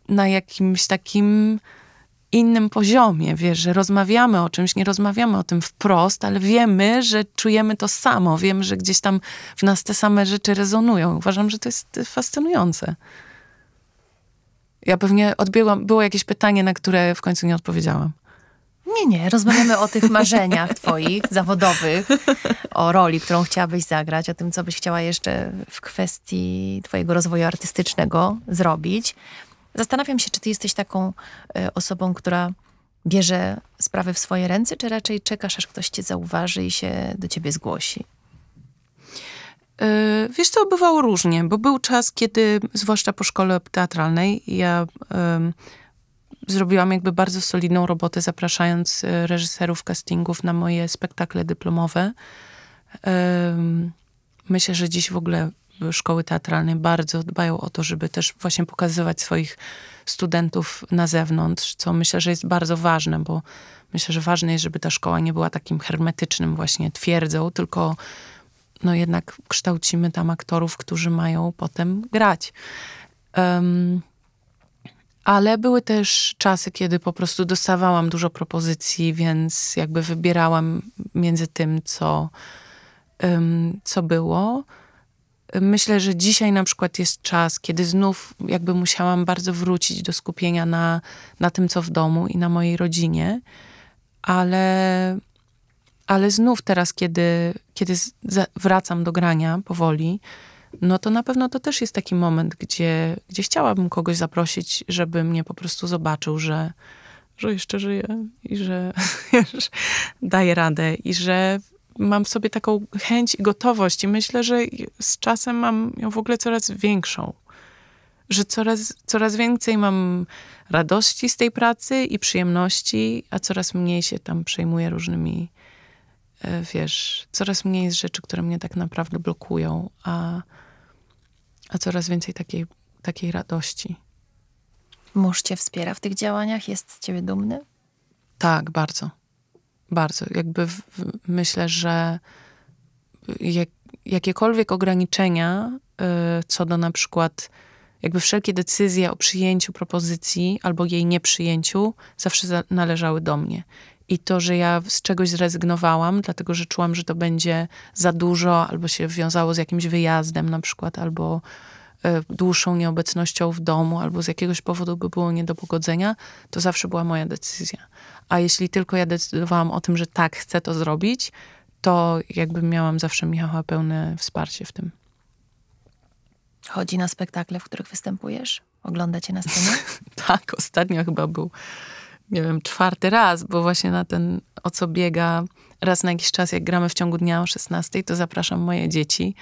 na jakimś takim innym poziomie, wiesz, że rozmawiamy o czymś, nie rozmawiamy o tym wprost, ale wiemy, że czujemy to samo, wiemy, że gdzieś tam w nas te same rzeczy rezonują. Uważam, że to jest fascynujące. Ja pewnie odbiegłam, było jakieś pytanie, na które w końcu nie odpowiedziałam. Nie, nie, rozmawiamy o tych marzeniach twoich zawodowych, o roli, którą chciałabyś zagrać, o tym, co byś chciała jeszcze w kwestii twojego rozwoju artystycznego zrobić. Zastanawiam się, czy ty jesteś taką e, osobą, która bierze sprawy w swoje ręce, czy raczej czekasz, aż ktoś cię zauważy i się do ciebie zgłosi? E, wiesz to bywało różnie, bo był czas, kiedy, zwłaszcza po szkole teatralnej, ja zrobiłam jakby bardzo solidną robotę, zapraszając e, reżyserów castingów na moje spektakle dyplomowe. myślę, że dziś w ogóle szkoły teatralne bardzo dbają o to, żeby też właśnie pokazywać swoich studentów na zewnątrz, co myślę, że jest bardzo ważne, bo myślę, że ważne jest, żeby ta szkoła nie była takim hermetycznym właśnie twierdzą, tylko no jednak kształcimy tam aktorów, którzy mają potem grać. Um, ale były też czasy, kiedy po prostu dostawałam dużo propozycji, więc jakby wybierałam między tym, co, um, co było myślę, że dzisiaj na przykład jest czas, kiedy znów jakby musiałam bardzo wrócić do skupienia na, na tym, co w domu i na mojej rodzinie, ale, ale znów teraz, kiedy, kiedy wracam do grania powoli, no to na pewno to też jest taki moment, gdzie, gdzie chciałabym kogoś zaprosić, żeby mnie po prostu zobaczył, że, że jeszcze żyję i że daję radę i że mam w sobie taką chęć i gotowość, i myślę, że z czasem mam ją w ogóle coraz większą. Że coraz, coraz więcej mam radości z tej pracy i przyjemności, a coraz mniej się tam przejmuję różnymi, e, wiesz, coraz mniej jest rzeczy, które mnie tak naprawdę blokują, a, a coraz więcej takiej, takiej radości. Mąż cię wspiera w tych działaniach? Jest z ciebie dumny? Tak, bardzo. Bardzo. Jakby w, w, myślę, że jak, jakiekolwiek ograniczenia y, co do na przykład jakby wszelkie decyzje o przyjęciu propozycji albo jej nieprzyjęciu zawsze za, należały do mnie. I to, że ja z czegoś zrezygnowałam, dlatego że czułam, że to będzie za dużo, albo się wiązało z jakimś wyjazdem na przykład, albo E, dłuższą nieobecnością w domu albo z jakiegoś powodu by było nie do pogodzenia, to zawsze była moja decyzja. A jeśli tylko ja decydowałam o tym, że tak, chcę to zrobić, to jakby miałam zawsze Michała pełne wsparcie w tym. Chodzi na spektakle, w których występujesz? Ogląda cię na scenie? tak, ostatnio chyba był, nie wiem, czwarty raz, bo właśnie na ten O co biega raz na jakiś czas, jak gramy w ciągu dnia o 16, to zapraszam moje dzieci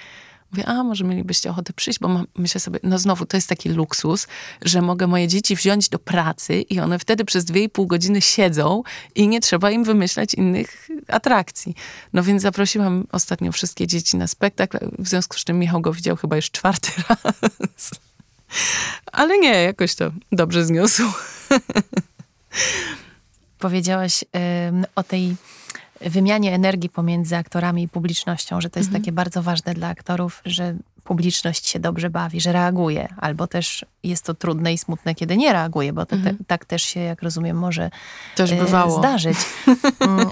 Mówię, a może mielibyście ochotę przyjść, bo mam, myślę sobie, no znowu, to jest taki luksus, że mogę moje dzieci wziąć do pracy i one wtedy przez dwie i pół godziny siedzą i nie trzeba im wymyślać innych atrakcji. No więc zaprosiłam ostatnio wszystkie dzieci na spektakl, w związku z czym Michał go widział chyba już czwarty raz. Ale nie, jakoś to dobrze zniósł. Powiedziałaś o tej wymianie energii pomiędzy aktorami i publicznością, że to jest mhm. takie bardzo ważne dla aktorów, że publiczność się dobrze bawi, że reaguje, albo też jest to trudne i smutne, kiedy nie reaguje, bo to te, mhm. tak też się, jak rozumiem, może też e, bywało. zdarzyć. Mm,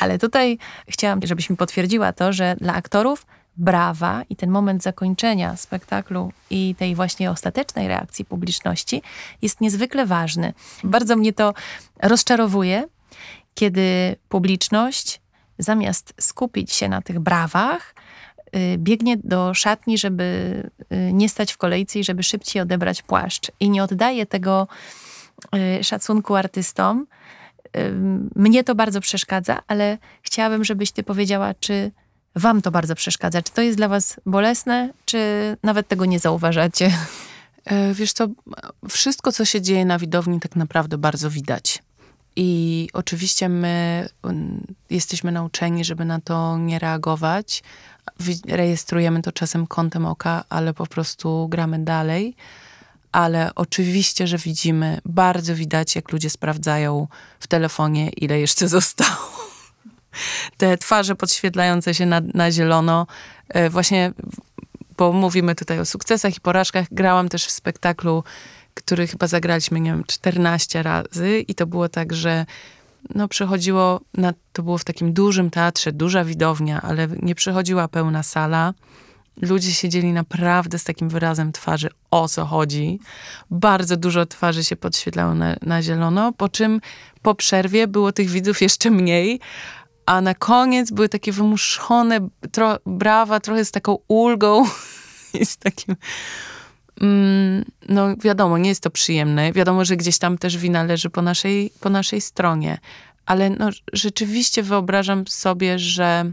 ale tutaj chciałam, żebyś mi potwierdziła to, że dla aktorów brawa i ten moment zakończenia spektaklu i tej właśnie ostatecznej reakcji publiczności jest niezwykle ważny. Bardzo mnie to rozczarowuje, kiedy publiczność zamiast skupić się na tych brawach, y, biegnie do szatni, żeby y, nie stać w kolejce i żeby szybciej odebrać płaszcz. I nie oddaje tego y, szacunku artystom. Mnie to bardzo przeszkadza, ale chciałabym, żebyś ty powiedziała, czy wam to bardzo przeszkadza. Czy to jest dla was bolesne, czy nawet tego nie zauważacie? E, wiesz co, wszystko, co się dzieje na widowni, tak naprawdę bardzo widać. I oczywiście my mm, jesteśmy nauczeni, żeby na to nie reagować. Rejestrujemy to czasem kątem oka, ale po prostu gramy dalej. Ale oczywiście, że widzimy, bardzo widać, jak ludzie sprawdzają w telefonie, ile jeszcze zostało. Te twarze podświetlające się na, na zielono, e, właśnie bo mówimy tutaj o sukcesach i porażkach. Grałam też w spektaklu który chyba zagraliśmy, nie wiem, 14 razy i to było tak, że no przychodziło, na, to było w takim dużym teatrze, duża widownia, ale nie przychodziła pełna sala. Ludzie siedzieli naprawdę z takim wyrazem twarzy, o co chodzi. Bardzo dużo twarzy się podświetlało na, na zielono, po czym po przerwie było tych widzów jeszcze mniej, a na koniec były takie wymuszone tro, brawa, trochę z taką ulgą i z takim Mm, no wiadomo, nie jest to przyjemne. Wiadomo, że gdzieś tam też wina leży po naszej, po naszej stronie. Ale no, rzeczywiście wyobrażam sobie, że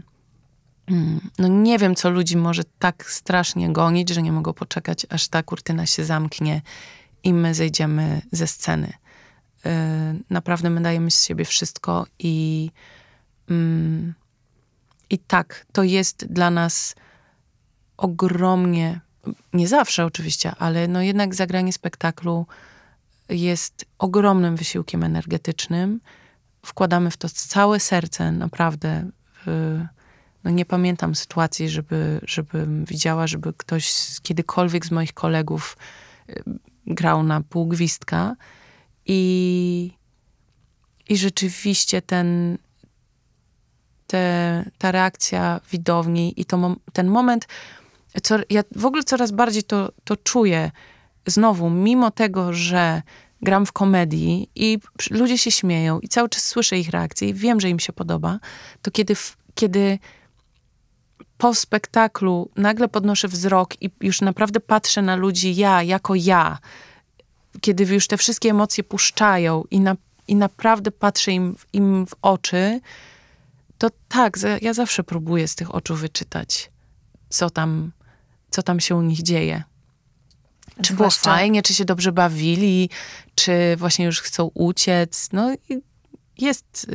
mm, no nie wiem, co ludzi może tak strasznie gonić, że nie mogą poczekać, aż ta kurtyna się zamknie i my zejdziemy ze sceny. Yy, naprawdę my dajemy z siebie wszystko i, mm, i tak, to jest dla nas ogromnie nie zawsze oczywiście, ale no jednak zagranie spektaklu jest ogromnym wysiłkiem energetycznym. Wkładamy w to całe serce, naprawdę. No nie pamiętam sytuacji, żeby, żebym widziała, żeby ktoś kiedykolwiek z moich kolegów y, grał na pół I, i rzeczywiście ten, te, ta reakcja widowni i to, ten moment co, ja w ogóle coraz bardziej to, to czuję. Znowu, mimo tego, że gram w komedii i ludzie się śmieją i cały czas słyszę ich reakcje i wiem, że im się podoba, to kiedy, kiedy po spektaklu nagle podnoszę wzrok i już naprawdę patrzę na ludzi ja, jako ja, kiedy już te wszystkie emocje puszczają i, na, i naprawdę patrzę im, im w oczy, to tak, ja zawsze próbuję z tych oczu wyczytać, co tam, co tam się u nich dzieje. Czy Zwłaszcza... było fajnie, czy się dobrze bawili, czy właśnie już chcą uciec. No jest,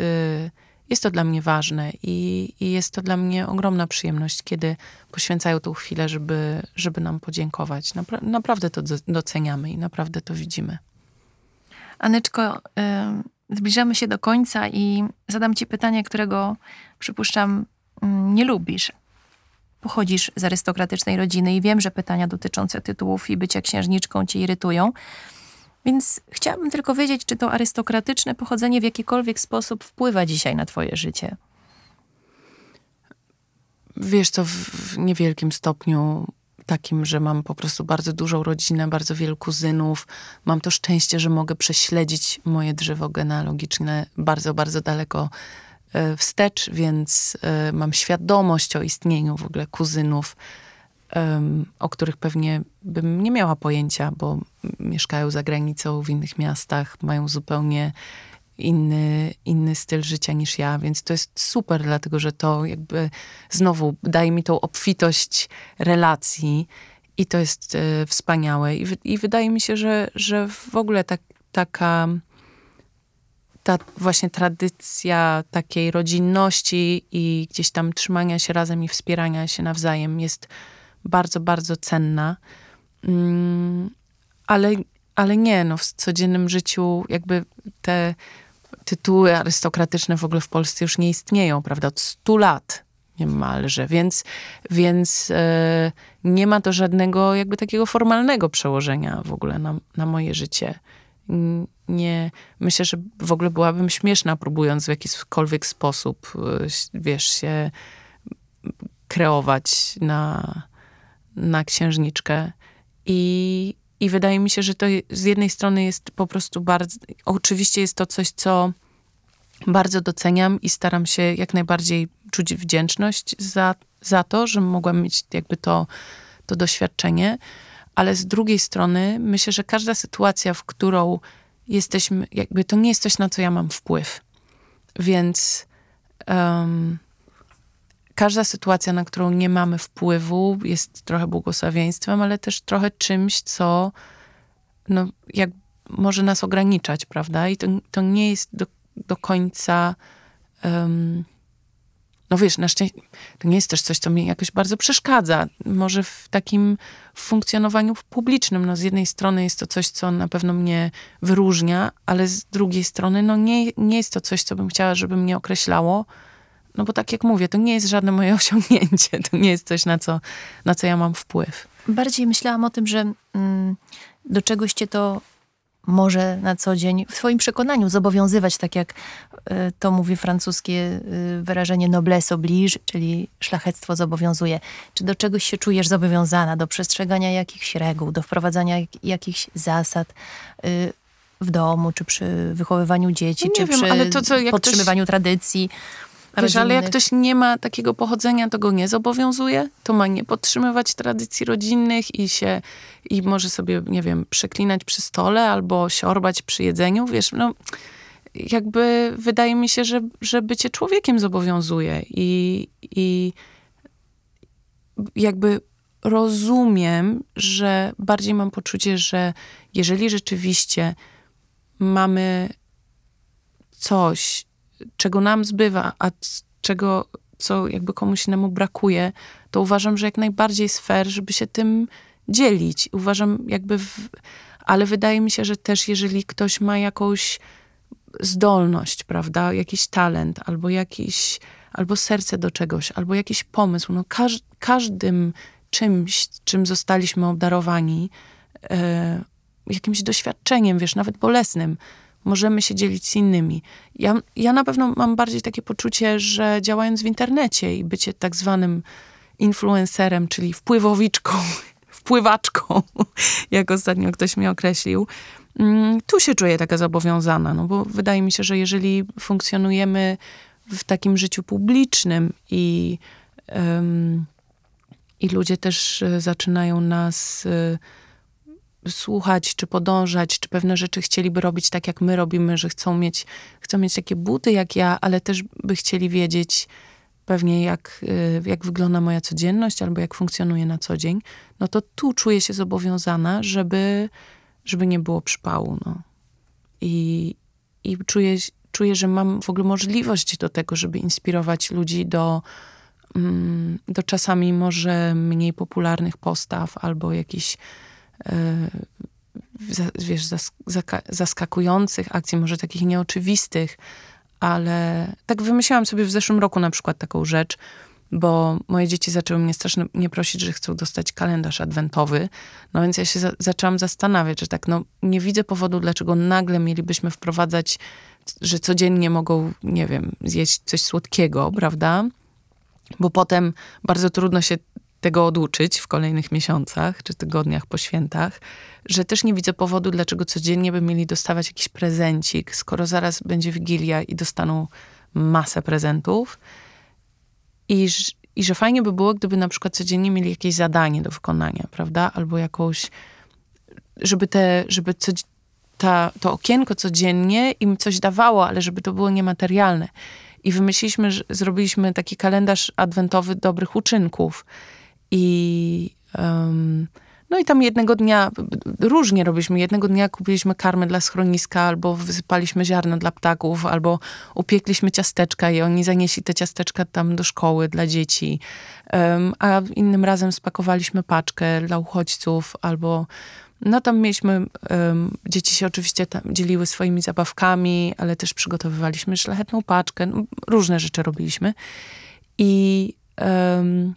y, jest to dla mnie ważne i, i jest to dla mnie ogromna przyjemność, kiedy poświęcają tą chwilę, żeby, żeby nam podziękować. Napra naprawdę to doceniamy i naprawdę to widzimy. Aneczko, y, zbliżamy się do końca i zadam Ci pytanie, którego przypuszczam mm, nie lubisz, pochodzisz z arystokratycznej rodziny i wiem, że pytania dotyczące tytułów i bycia księżniczką cię irytują. Więc chciałabym tylko wiedzieć, czy to arystokratyczne pochodzenie w jakikolwiek sposób wpływa dzisiaj na twoje życie. Wiesz co, w niewielkim stopniu takim, że mam po prostu bardzo dużą rodzinę, bardzo wielu kuzynów. Mam to szczęście, że mogę prześledzić moje drzewo genealogiczne bardzo, bardzo daleko E, wstecz, więc e, mam świadomość o istnieniu w ogóle kuzynów, o których pewnie bym nie miała pojęcia, bo mieszkają za granicą, w innych miastach, mają zupełnie inny, inny styl życia niż ja, więc to jest super, dlatego że to jakby znowu daje mi tą obfitość relacji i to jest y, wspaniałe. I, w, I, wydaje mi się, że, że w ogóle tak, taka ta właśnie tradycja takiej rodzinności i gdzieś tam trzymania się razem i wspierania się nawzajem jest bardzo, bardzo cenna. Mm, ale, ale nie, no w codziennym życiu jakby te tytuły arystokratyczne w ogóle w Polsce już nie istnieją, prawda? Od stu lat niemalże, więc, więc e, nie ma to żadnego jakby takiego formalnego przełożenia w ogóle na, na moje życie. Mm, nie myślę, że w ogóle byłabym śmieszna, próbując w jakikolwiek sposób, y, wiesz, się kreować na, na księżniczkę. I, I wydaje mi się, że to z jednej strony jest po prostu bardzo. Oczywiście jest to coś, co bardzo doceniam i staram się jak najbardziej czuć wdzięczność za, za to, że mogłam mieć jakby to, to doświadczenie. Ale z drugiej strony myślę, że każda sytuacja, w którą jesteśmy, jakby to nie jest coś, na co ja mam wpływ. Więc um, każda sytuacja, na którą nie mamy wpływu, jest trochę błogosławieństwem, ale też trochę czymś, co no, jak może nas ograniczać, prawda? I to, to nie jest do, do końca um, no wiesz, na szczęście to nie jest też coś, co mi jakoś bardzo przeszkadza. Może w takim funkcjonowaniu publicznym, no z jednej strony jest to coś, co na pewno mnie wyróżnia, ale z drugiej strony, no nie, nie jest to coś, co bym chciała, żeby mnie określało, no bo tak jak mówię, to nie jest żadne moje osiągnięcie, to nie jest coś, na co, na co ja mam wpływ. Bardziej myślałam o tym, że mm, do czegoś cię to może na co dzień w swoim przekonaniu zobowiązywać, tak jak e, to mówi francuskie e, wyrażenie noblesse oblige, czyli szlachectwo zobowiązuje. Czy do czegoś się czujesz zobowiązana, do przestrzegania jakichś reguł, do wprowadzania jakichś zasad e, w domu, czy przy wychowywaniu dzieci, no czy wiem, przy to, podtrzymywaniu ktoś... tradycji? Wiesz, ale jak ktoś nie ma takiego pochodzenia, to go nie zobowiązuje, to ma nie podtrzymywać tradycji rodzinnych i się, i może sobie, nie wiem, przeklinać przy stole albo siorbać przy jedzeniu, wiesz, no jakby wydaje mi się, że, że bycie człowiekiem zobowiązuje i, i jakby rozumiem, że bardziej mam poczucie, że jeżeli rzeczywiście mamy coś, czego nam zbywa, a czego, co jakby komuś innemu brakuje, to uważam, że jak najbardziej sfer, żeby się tym dzielić. Uważam jakby, w... ale wydaje mi się, że też jeżeli ktoś ma jakąś zdolność, prawda, jakiś talent albo jakiś, albo serce do czegoś, albo jakiś pomysł, no każ, każdym czymś, czym zostaliśmy obdarowani, e, jakimś doświadczeniem, wiesz, nawet bolesnym, możemy się dzielić z innymi. Ja, ja na pewno mam bardziej takie poczucie, że działając w internecie i bycie tak zwanym influencerem, czyli wpływowiczką, wpływaczką, jak ostatnio ktoś mnie określił, mm, tu się czuję taka zobowiązana, no bo wydaje mi się, że jeżeli funkcjonujemy w takim życiu publicznym i, um, i ludzie też e, zaczynają nas. Y, słuchać, czy podążać, czy pewne rzeczy chcieliby robić tak, jak my robimy, że chcą mieć, chcą mieć takie buty jak ja, ale też by chcieli wiedzieć pewnie, jak, y, jak wygląda moja codzienność albo jak funkcjonuje na co dzień, no to tu czuję się zobowiązana, żeby, żeby nie było przypału. No. I, i czuję, czuję, że mam w ogóle możliwość do tego, żeby inspirować ludzi do, mm, do czasami może mniej popularnych postaw albo jakichś E, wiesz, zaskakujących akcji, może takich nieoczywistych, ale tak wymyślałam sobie w zeszłym roku na przykład taką rzecz, bo moje dzieci zaczęły mnie strasznie nie prosić, że chcą dostać kalendarz adwentowy. No więc ja się za zaczęłam zastanawiać, że tak, no nie widzę powodu, dlaczego nagle mielibyśmy wprowadzać, że codziennie mogą, nie wiem, zjeść coś słodkiego, prawda? Bo potem bardzo trudno się tego oduczyć w kolejnych miesiącach czy tygodniach po świętach, że też nie widzę powodu, dlaczego codziennie by mieli dostawać jakiś prezencik, skoro zaraz będzie Wigilia i dostaną masę prezentów. I, I że fajnie by było, gdyby na przykład codziennie mieli jakieś zadanie do wykonania, prawda? Albo jakąś, żeby te, żeby co, ta, to okienko codziennie im coś dawało, ale żeby to było niematerialne. I wymyśliliśmy, że zrobiliśmy taki kalendarz adwentowy dobrych uczynków. I um, no i tam jednego dnia, różnie robiliśmy, jednego dnia kupiliśmy karmę dla schroniska, albo wysypaliśmy ziarno dla ptaków, albo upiekliśmy ciasteczka i oni zanieśli te ciasteczka tam do szkoły dla dzieci. Um, a innym razem spakowaliśmy paczkę dla uchodźców, albo no tam mieliśmy, um, dzieci się oczywiście dzieliły swoimi zabawkami, ale też przygotowywaliśmy szlachetną paczkę, no, różne rzeczy robiliśmy. I um,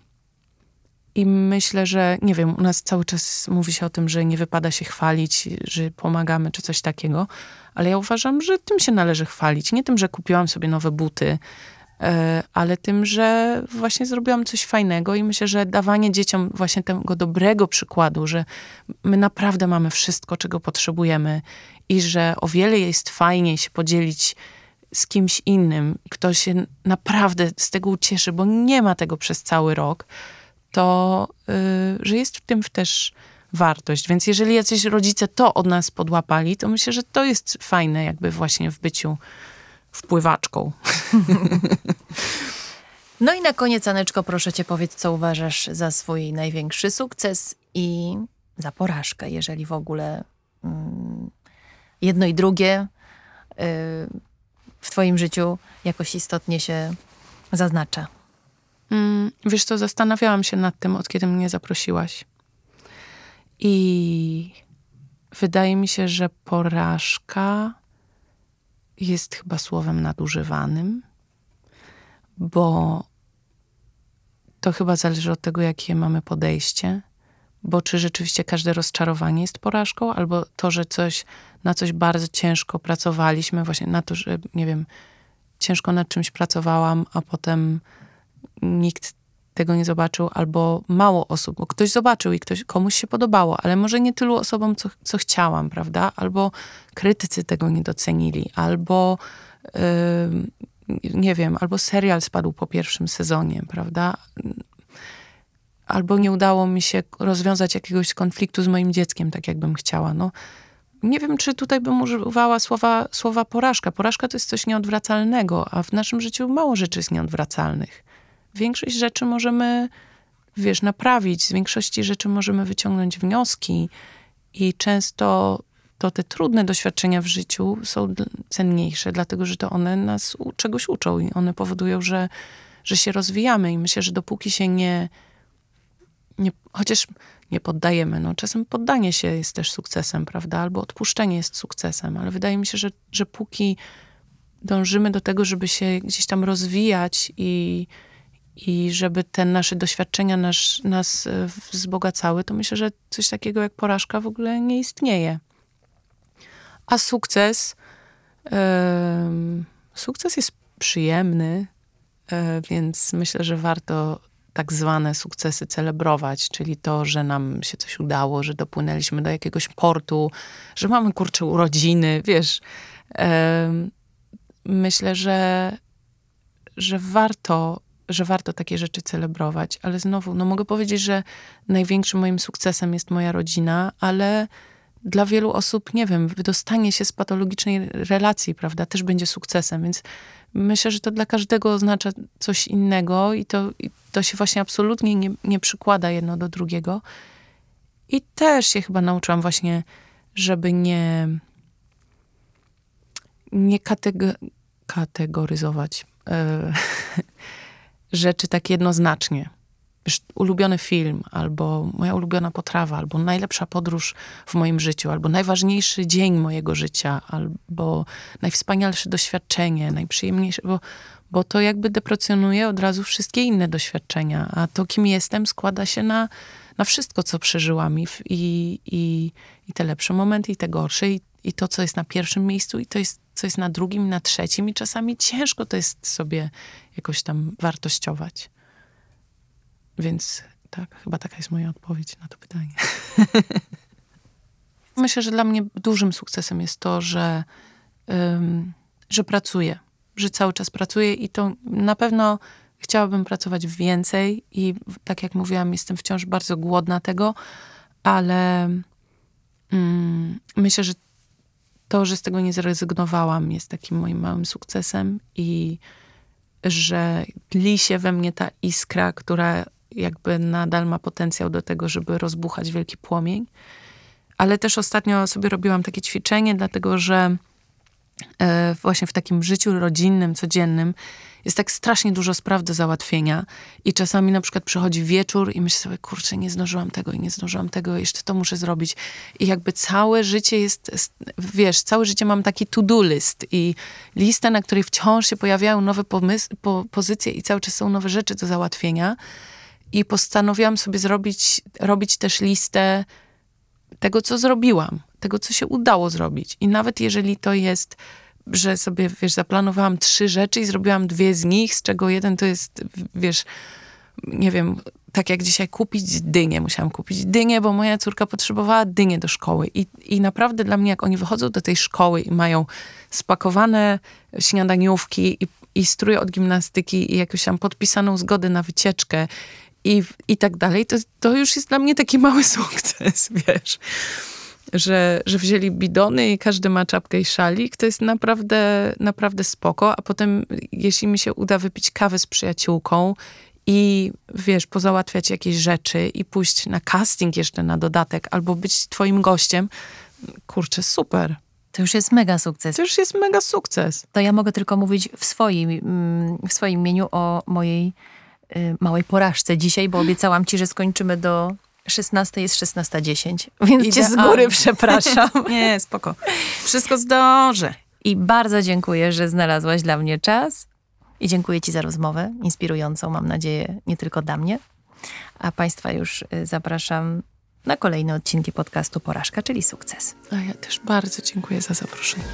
i myślę, że nie wiem, u nas cały czas mówi się o tym, że nie wypada się chwalić, że pomagamy czy coś takiego, ale ja uważam, że tym się należy chwalić. Nie tym, że kupiłam sobie nowe buty, e, ale tym, że właśnie zrobiłam coś fajnego i myślę, że dawanie dzieciom właśnie tego dobrego przykładu, że my naprawdę mamy wszystko, czego potrzebujemy i że o wiele jest fajniej się podzielić z kimś innym, kto się naprawdę z tego ucieszy, bo nie ma tego przez cały rok to y, że jest w tym też wartość. Więc jeżeli jacyś rodzice to od nas podłapali, to myślę, że to jest fajne jakby właśnie w byciu wpływaczką. No i na koniec, Aneczko, proszę cię powiedz, co uważasz za swój największy sukces i za porażkę, jeżeli w ogóle mm, jedno i drugie y, w twoim życiu jakoś istotnie się zaznacza. Mm. Wiesz co, zastanawiałam się nad tym, od kiedy mnie zaprosiłaś. I wydaje mi się, że porażka jest chyba słowem nadużywanym, bo to chyba zależy od tego, jakie mamy podejście. Bo czy rzeczywiście każde rozczarowanie jest porażką, albo to, że coś, na coś bardzo ciężko pracowaliśmy, właśnie na to, że nie wiem, ciężko nad czymś pracowałam, a potem nikt tego nie zobaczył, albo mało osób, bo ktoś zobaczył i ktoś, komuś się podobało, ale może nie tylu osobom, co, co chciałam, prawda? Albo krytycy tego nie docenili, albo yy, nie wiem, albo serial spadł po pierwszym sezonie, prawda? Albo nie udało mi się rozwiązać jakiegoś konfliktu z moim dzieckiem, tak jakbym chciała. No, nie wiem, czy tutaj bym używała słowa, słowa porażka. Porażka to jest coś nieodwracalnego, a w naszym życiu mało rzeczy jest nieodwracalnych większość rzeczy możemy, wiesz, naprawić, z większości rzeczy możemy wyciągnąć wnioski i często to te trudne doświadczenia w życiu są cenniejsze, dlatego że to one nas czegoś uczą i one powodują, że, że się rozwijamy. I myślę, że dopóki się nie, nie, chociaż nie poddajemy, no czasem poddanie się jest też sukcesem, prawda? Albo odpuszczenie jest sukcesem, ale wydaje mi się, że, że póki dążymy do tego, żeby się gdzieś tam rozwijać i, i żeby te nasze doświadczenia nas, nas e, wzbogacały, to myślę, że coś takiego jak porażka w ogóle nie istnieje. A sukces, yy, sukces jest przyjemny, yy, więc myślę, że warto tak zwane sukcesy celebrować, czyli to, że nam się coś udało, że dopłynęliśmy do jakiegoś portu, że mamy kurcze urodziny, wiesz. Yy, myślę, że, że warto że warto takie rzeczy celebrować. Ale znowu, no mogę powiedzieć, że największym moim sukcesem jest moja rodzina, ale dla wielu osób, nie wiem, wydostanie się z patologicznej relacji, prawda, też będzie sukcesem, więc myślę, że to dla każdego oznacza coś innego i to, i to się właśnie absolutnie nie, nie przykłada jedno do drugiego. I też się chyba nauczyłam właśnie, żeby nie, nie kategoryzować. Yy. rzeczy tak jednoznacznie. Wiesz, ulubiony film, albo moja ulubiona potrawa, albo najlepsza podróż w moim życiu, albo najważniejszy dzień mojego życia, albo najwspanialsze doświadczenie, najprzyjemniejsze, bo, bo to jakby deprecjonuje od razu wszystkie inne doświadczenia, a to, kim jestem, składa się na, na wszystko, co przeżyłam i, i, i, i te lepsze momenty, i te gorsze, i, i to, co jest na pierwszym miejscu, i to, jest, co jest na drugim, na trzecim, i czasami ciężko to jest sobie jakoś tam wartościować. Więc tak, chyba taka jest moja odpowiedź na to pytanie. Myślę, że dla mnie dużym sukcesem jest to, że, że pracuję, że cały czas pracuję i to na pewno chciałabym pracować więcej i tak jak mówiłam, jestem wciąż bardzo głodna tego, ale mm, myślę, że to, że z tego nie zrezygnowałam, jest takim moim małym sukcesem i że tli się we mnie ta iskra, która jakby nadal ma potencjał do tego, żeby rozbuchać wielki płomień. Ale też ostatnio sobie robiłam takie ćwiczenie, dlatego że e, właśnie w takim życiu rodzinnym, codziennym, jest tak strasznie dużo spraw do załatwienia i czasami na przykład przychodzi wieczór i myślę sobie, kurczę, nie zdążyłam tego i nie zdążyłam tego, jeszcze to muszę zrobić. I jakby całe życie jest, wiesz, całe życie mam taki to-do list i listę, na której wciąż się pojawiają nowe pomysły, po, pozycje i cały czas są nowe rzeczy do załatwienia. I postanowiłam sobie zrobić, robić też listę tego, co zrobiłam, tego, co się udało zrobić. I nawet jeżeli to jest że sobie, wiesz, zaplanowałam trzy rzeczy i zrobiłam dwie z nich, z czego jeden to jest, wiesz, nie wiem, tak jak dzisiaj kupić dynię. Musiałam kupić dynię, bo moja córka potrzebowała dynię do szkoły. I, I naprawdę dla mnie, jak oni wychodzą do tej szkoły i mają spakowane śniadaniówki i, i strój od gimnastyki i jakąś tam podpisaną zgodę na wycieczkę i, i tak dalej, to, to już jest dla mnie taki mały sukces, wiesz że, że wzięli bidony i każdy ma czapkę i szalik, to jest naprawdę, naprawdę spoko. A potem, jeśli mi się uda wypić kawę z przyjaciółką i wiesz, pozałatwiać jakieś rzeczy i pójść na casting jeszcze na dodatek, albo być twoim gościem, kurczę, super. To już jest mega sukces. To już jest mega sukces. To ja mogę tylko mówić w swoim, mm, w swoim imieniu o mojej y, małej porażce dzisiaj, bo obiecałam ci, że skończymy do 16 jest 16.10, więc Ide cię z góry przepraszam. Nie, spoko. Wszystko zdążę. I bardzo dziękuję, że znalazłaś dla mnie czas. I dziękuję Ci za rozmowę, inspirującą, mam nadzieję, nie tylko dla mnie. A Państwa już y, zapraszam na kolejne odcinki podcastu Porażka, czyli sukces. A ja też bardzo dziękuję za zaproszenie.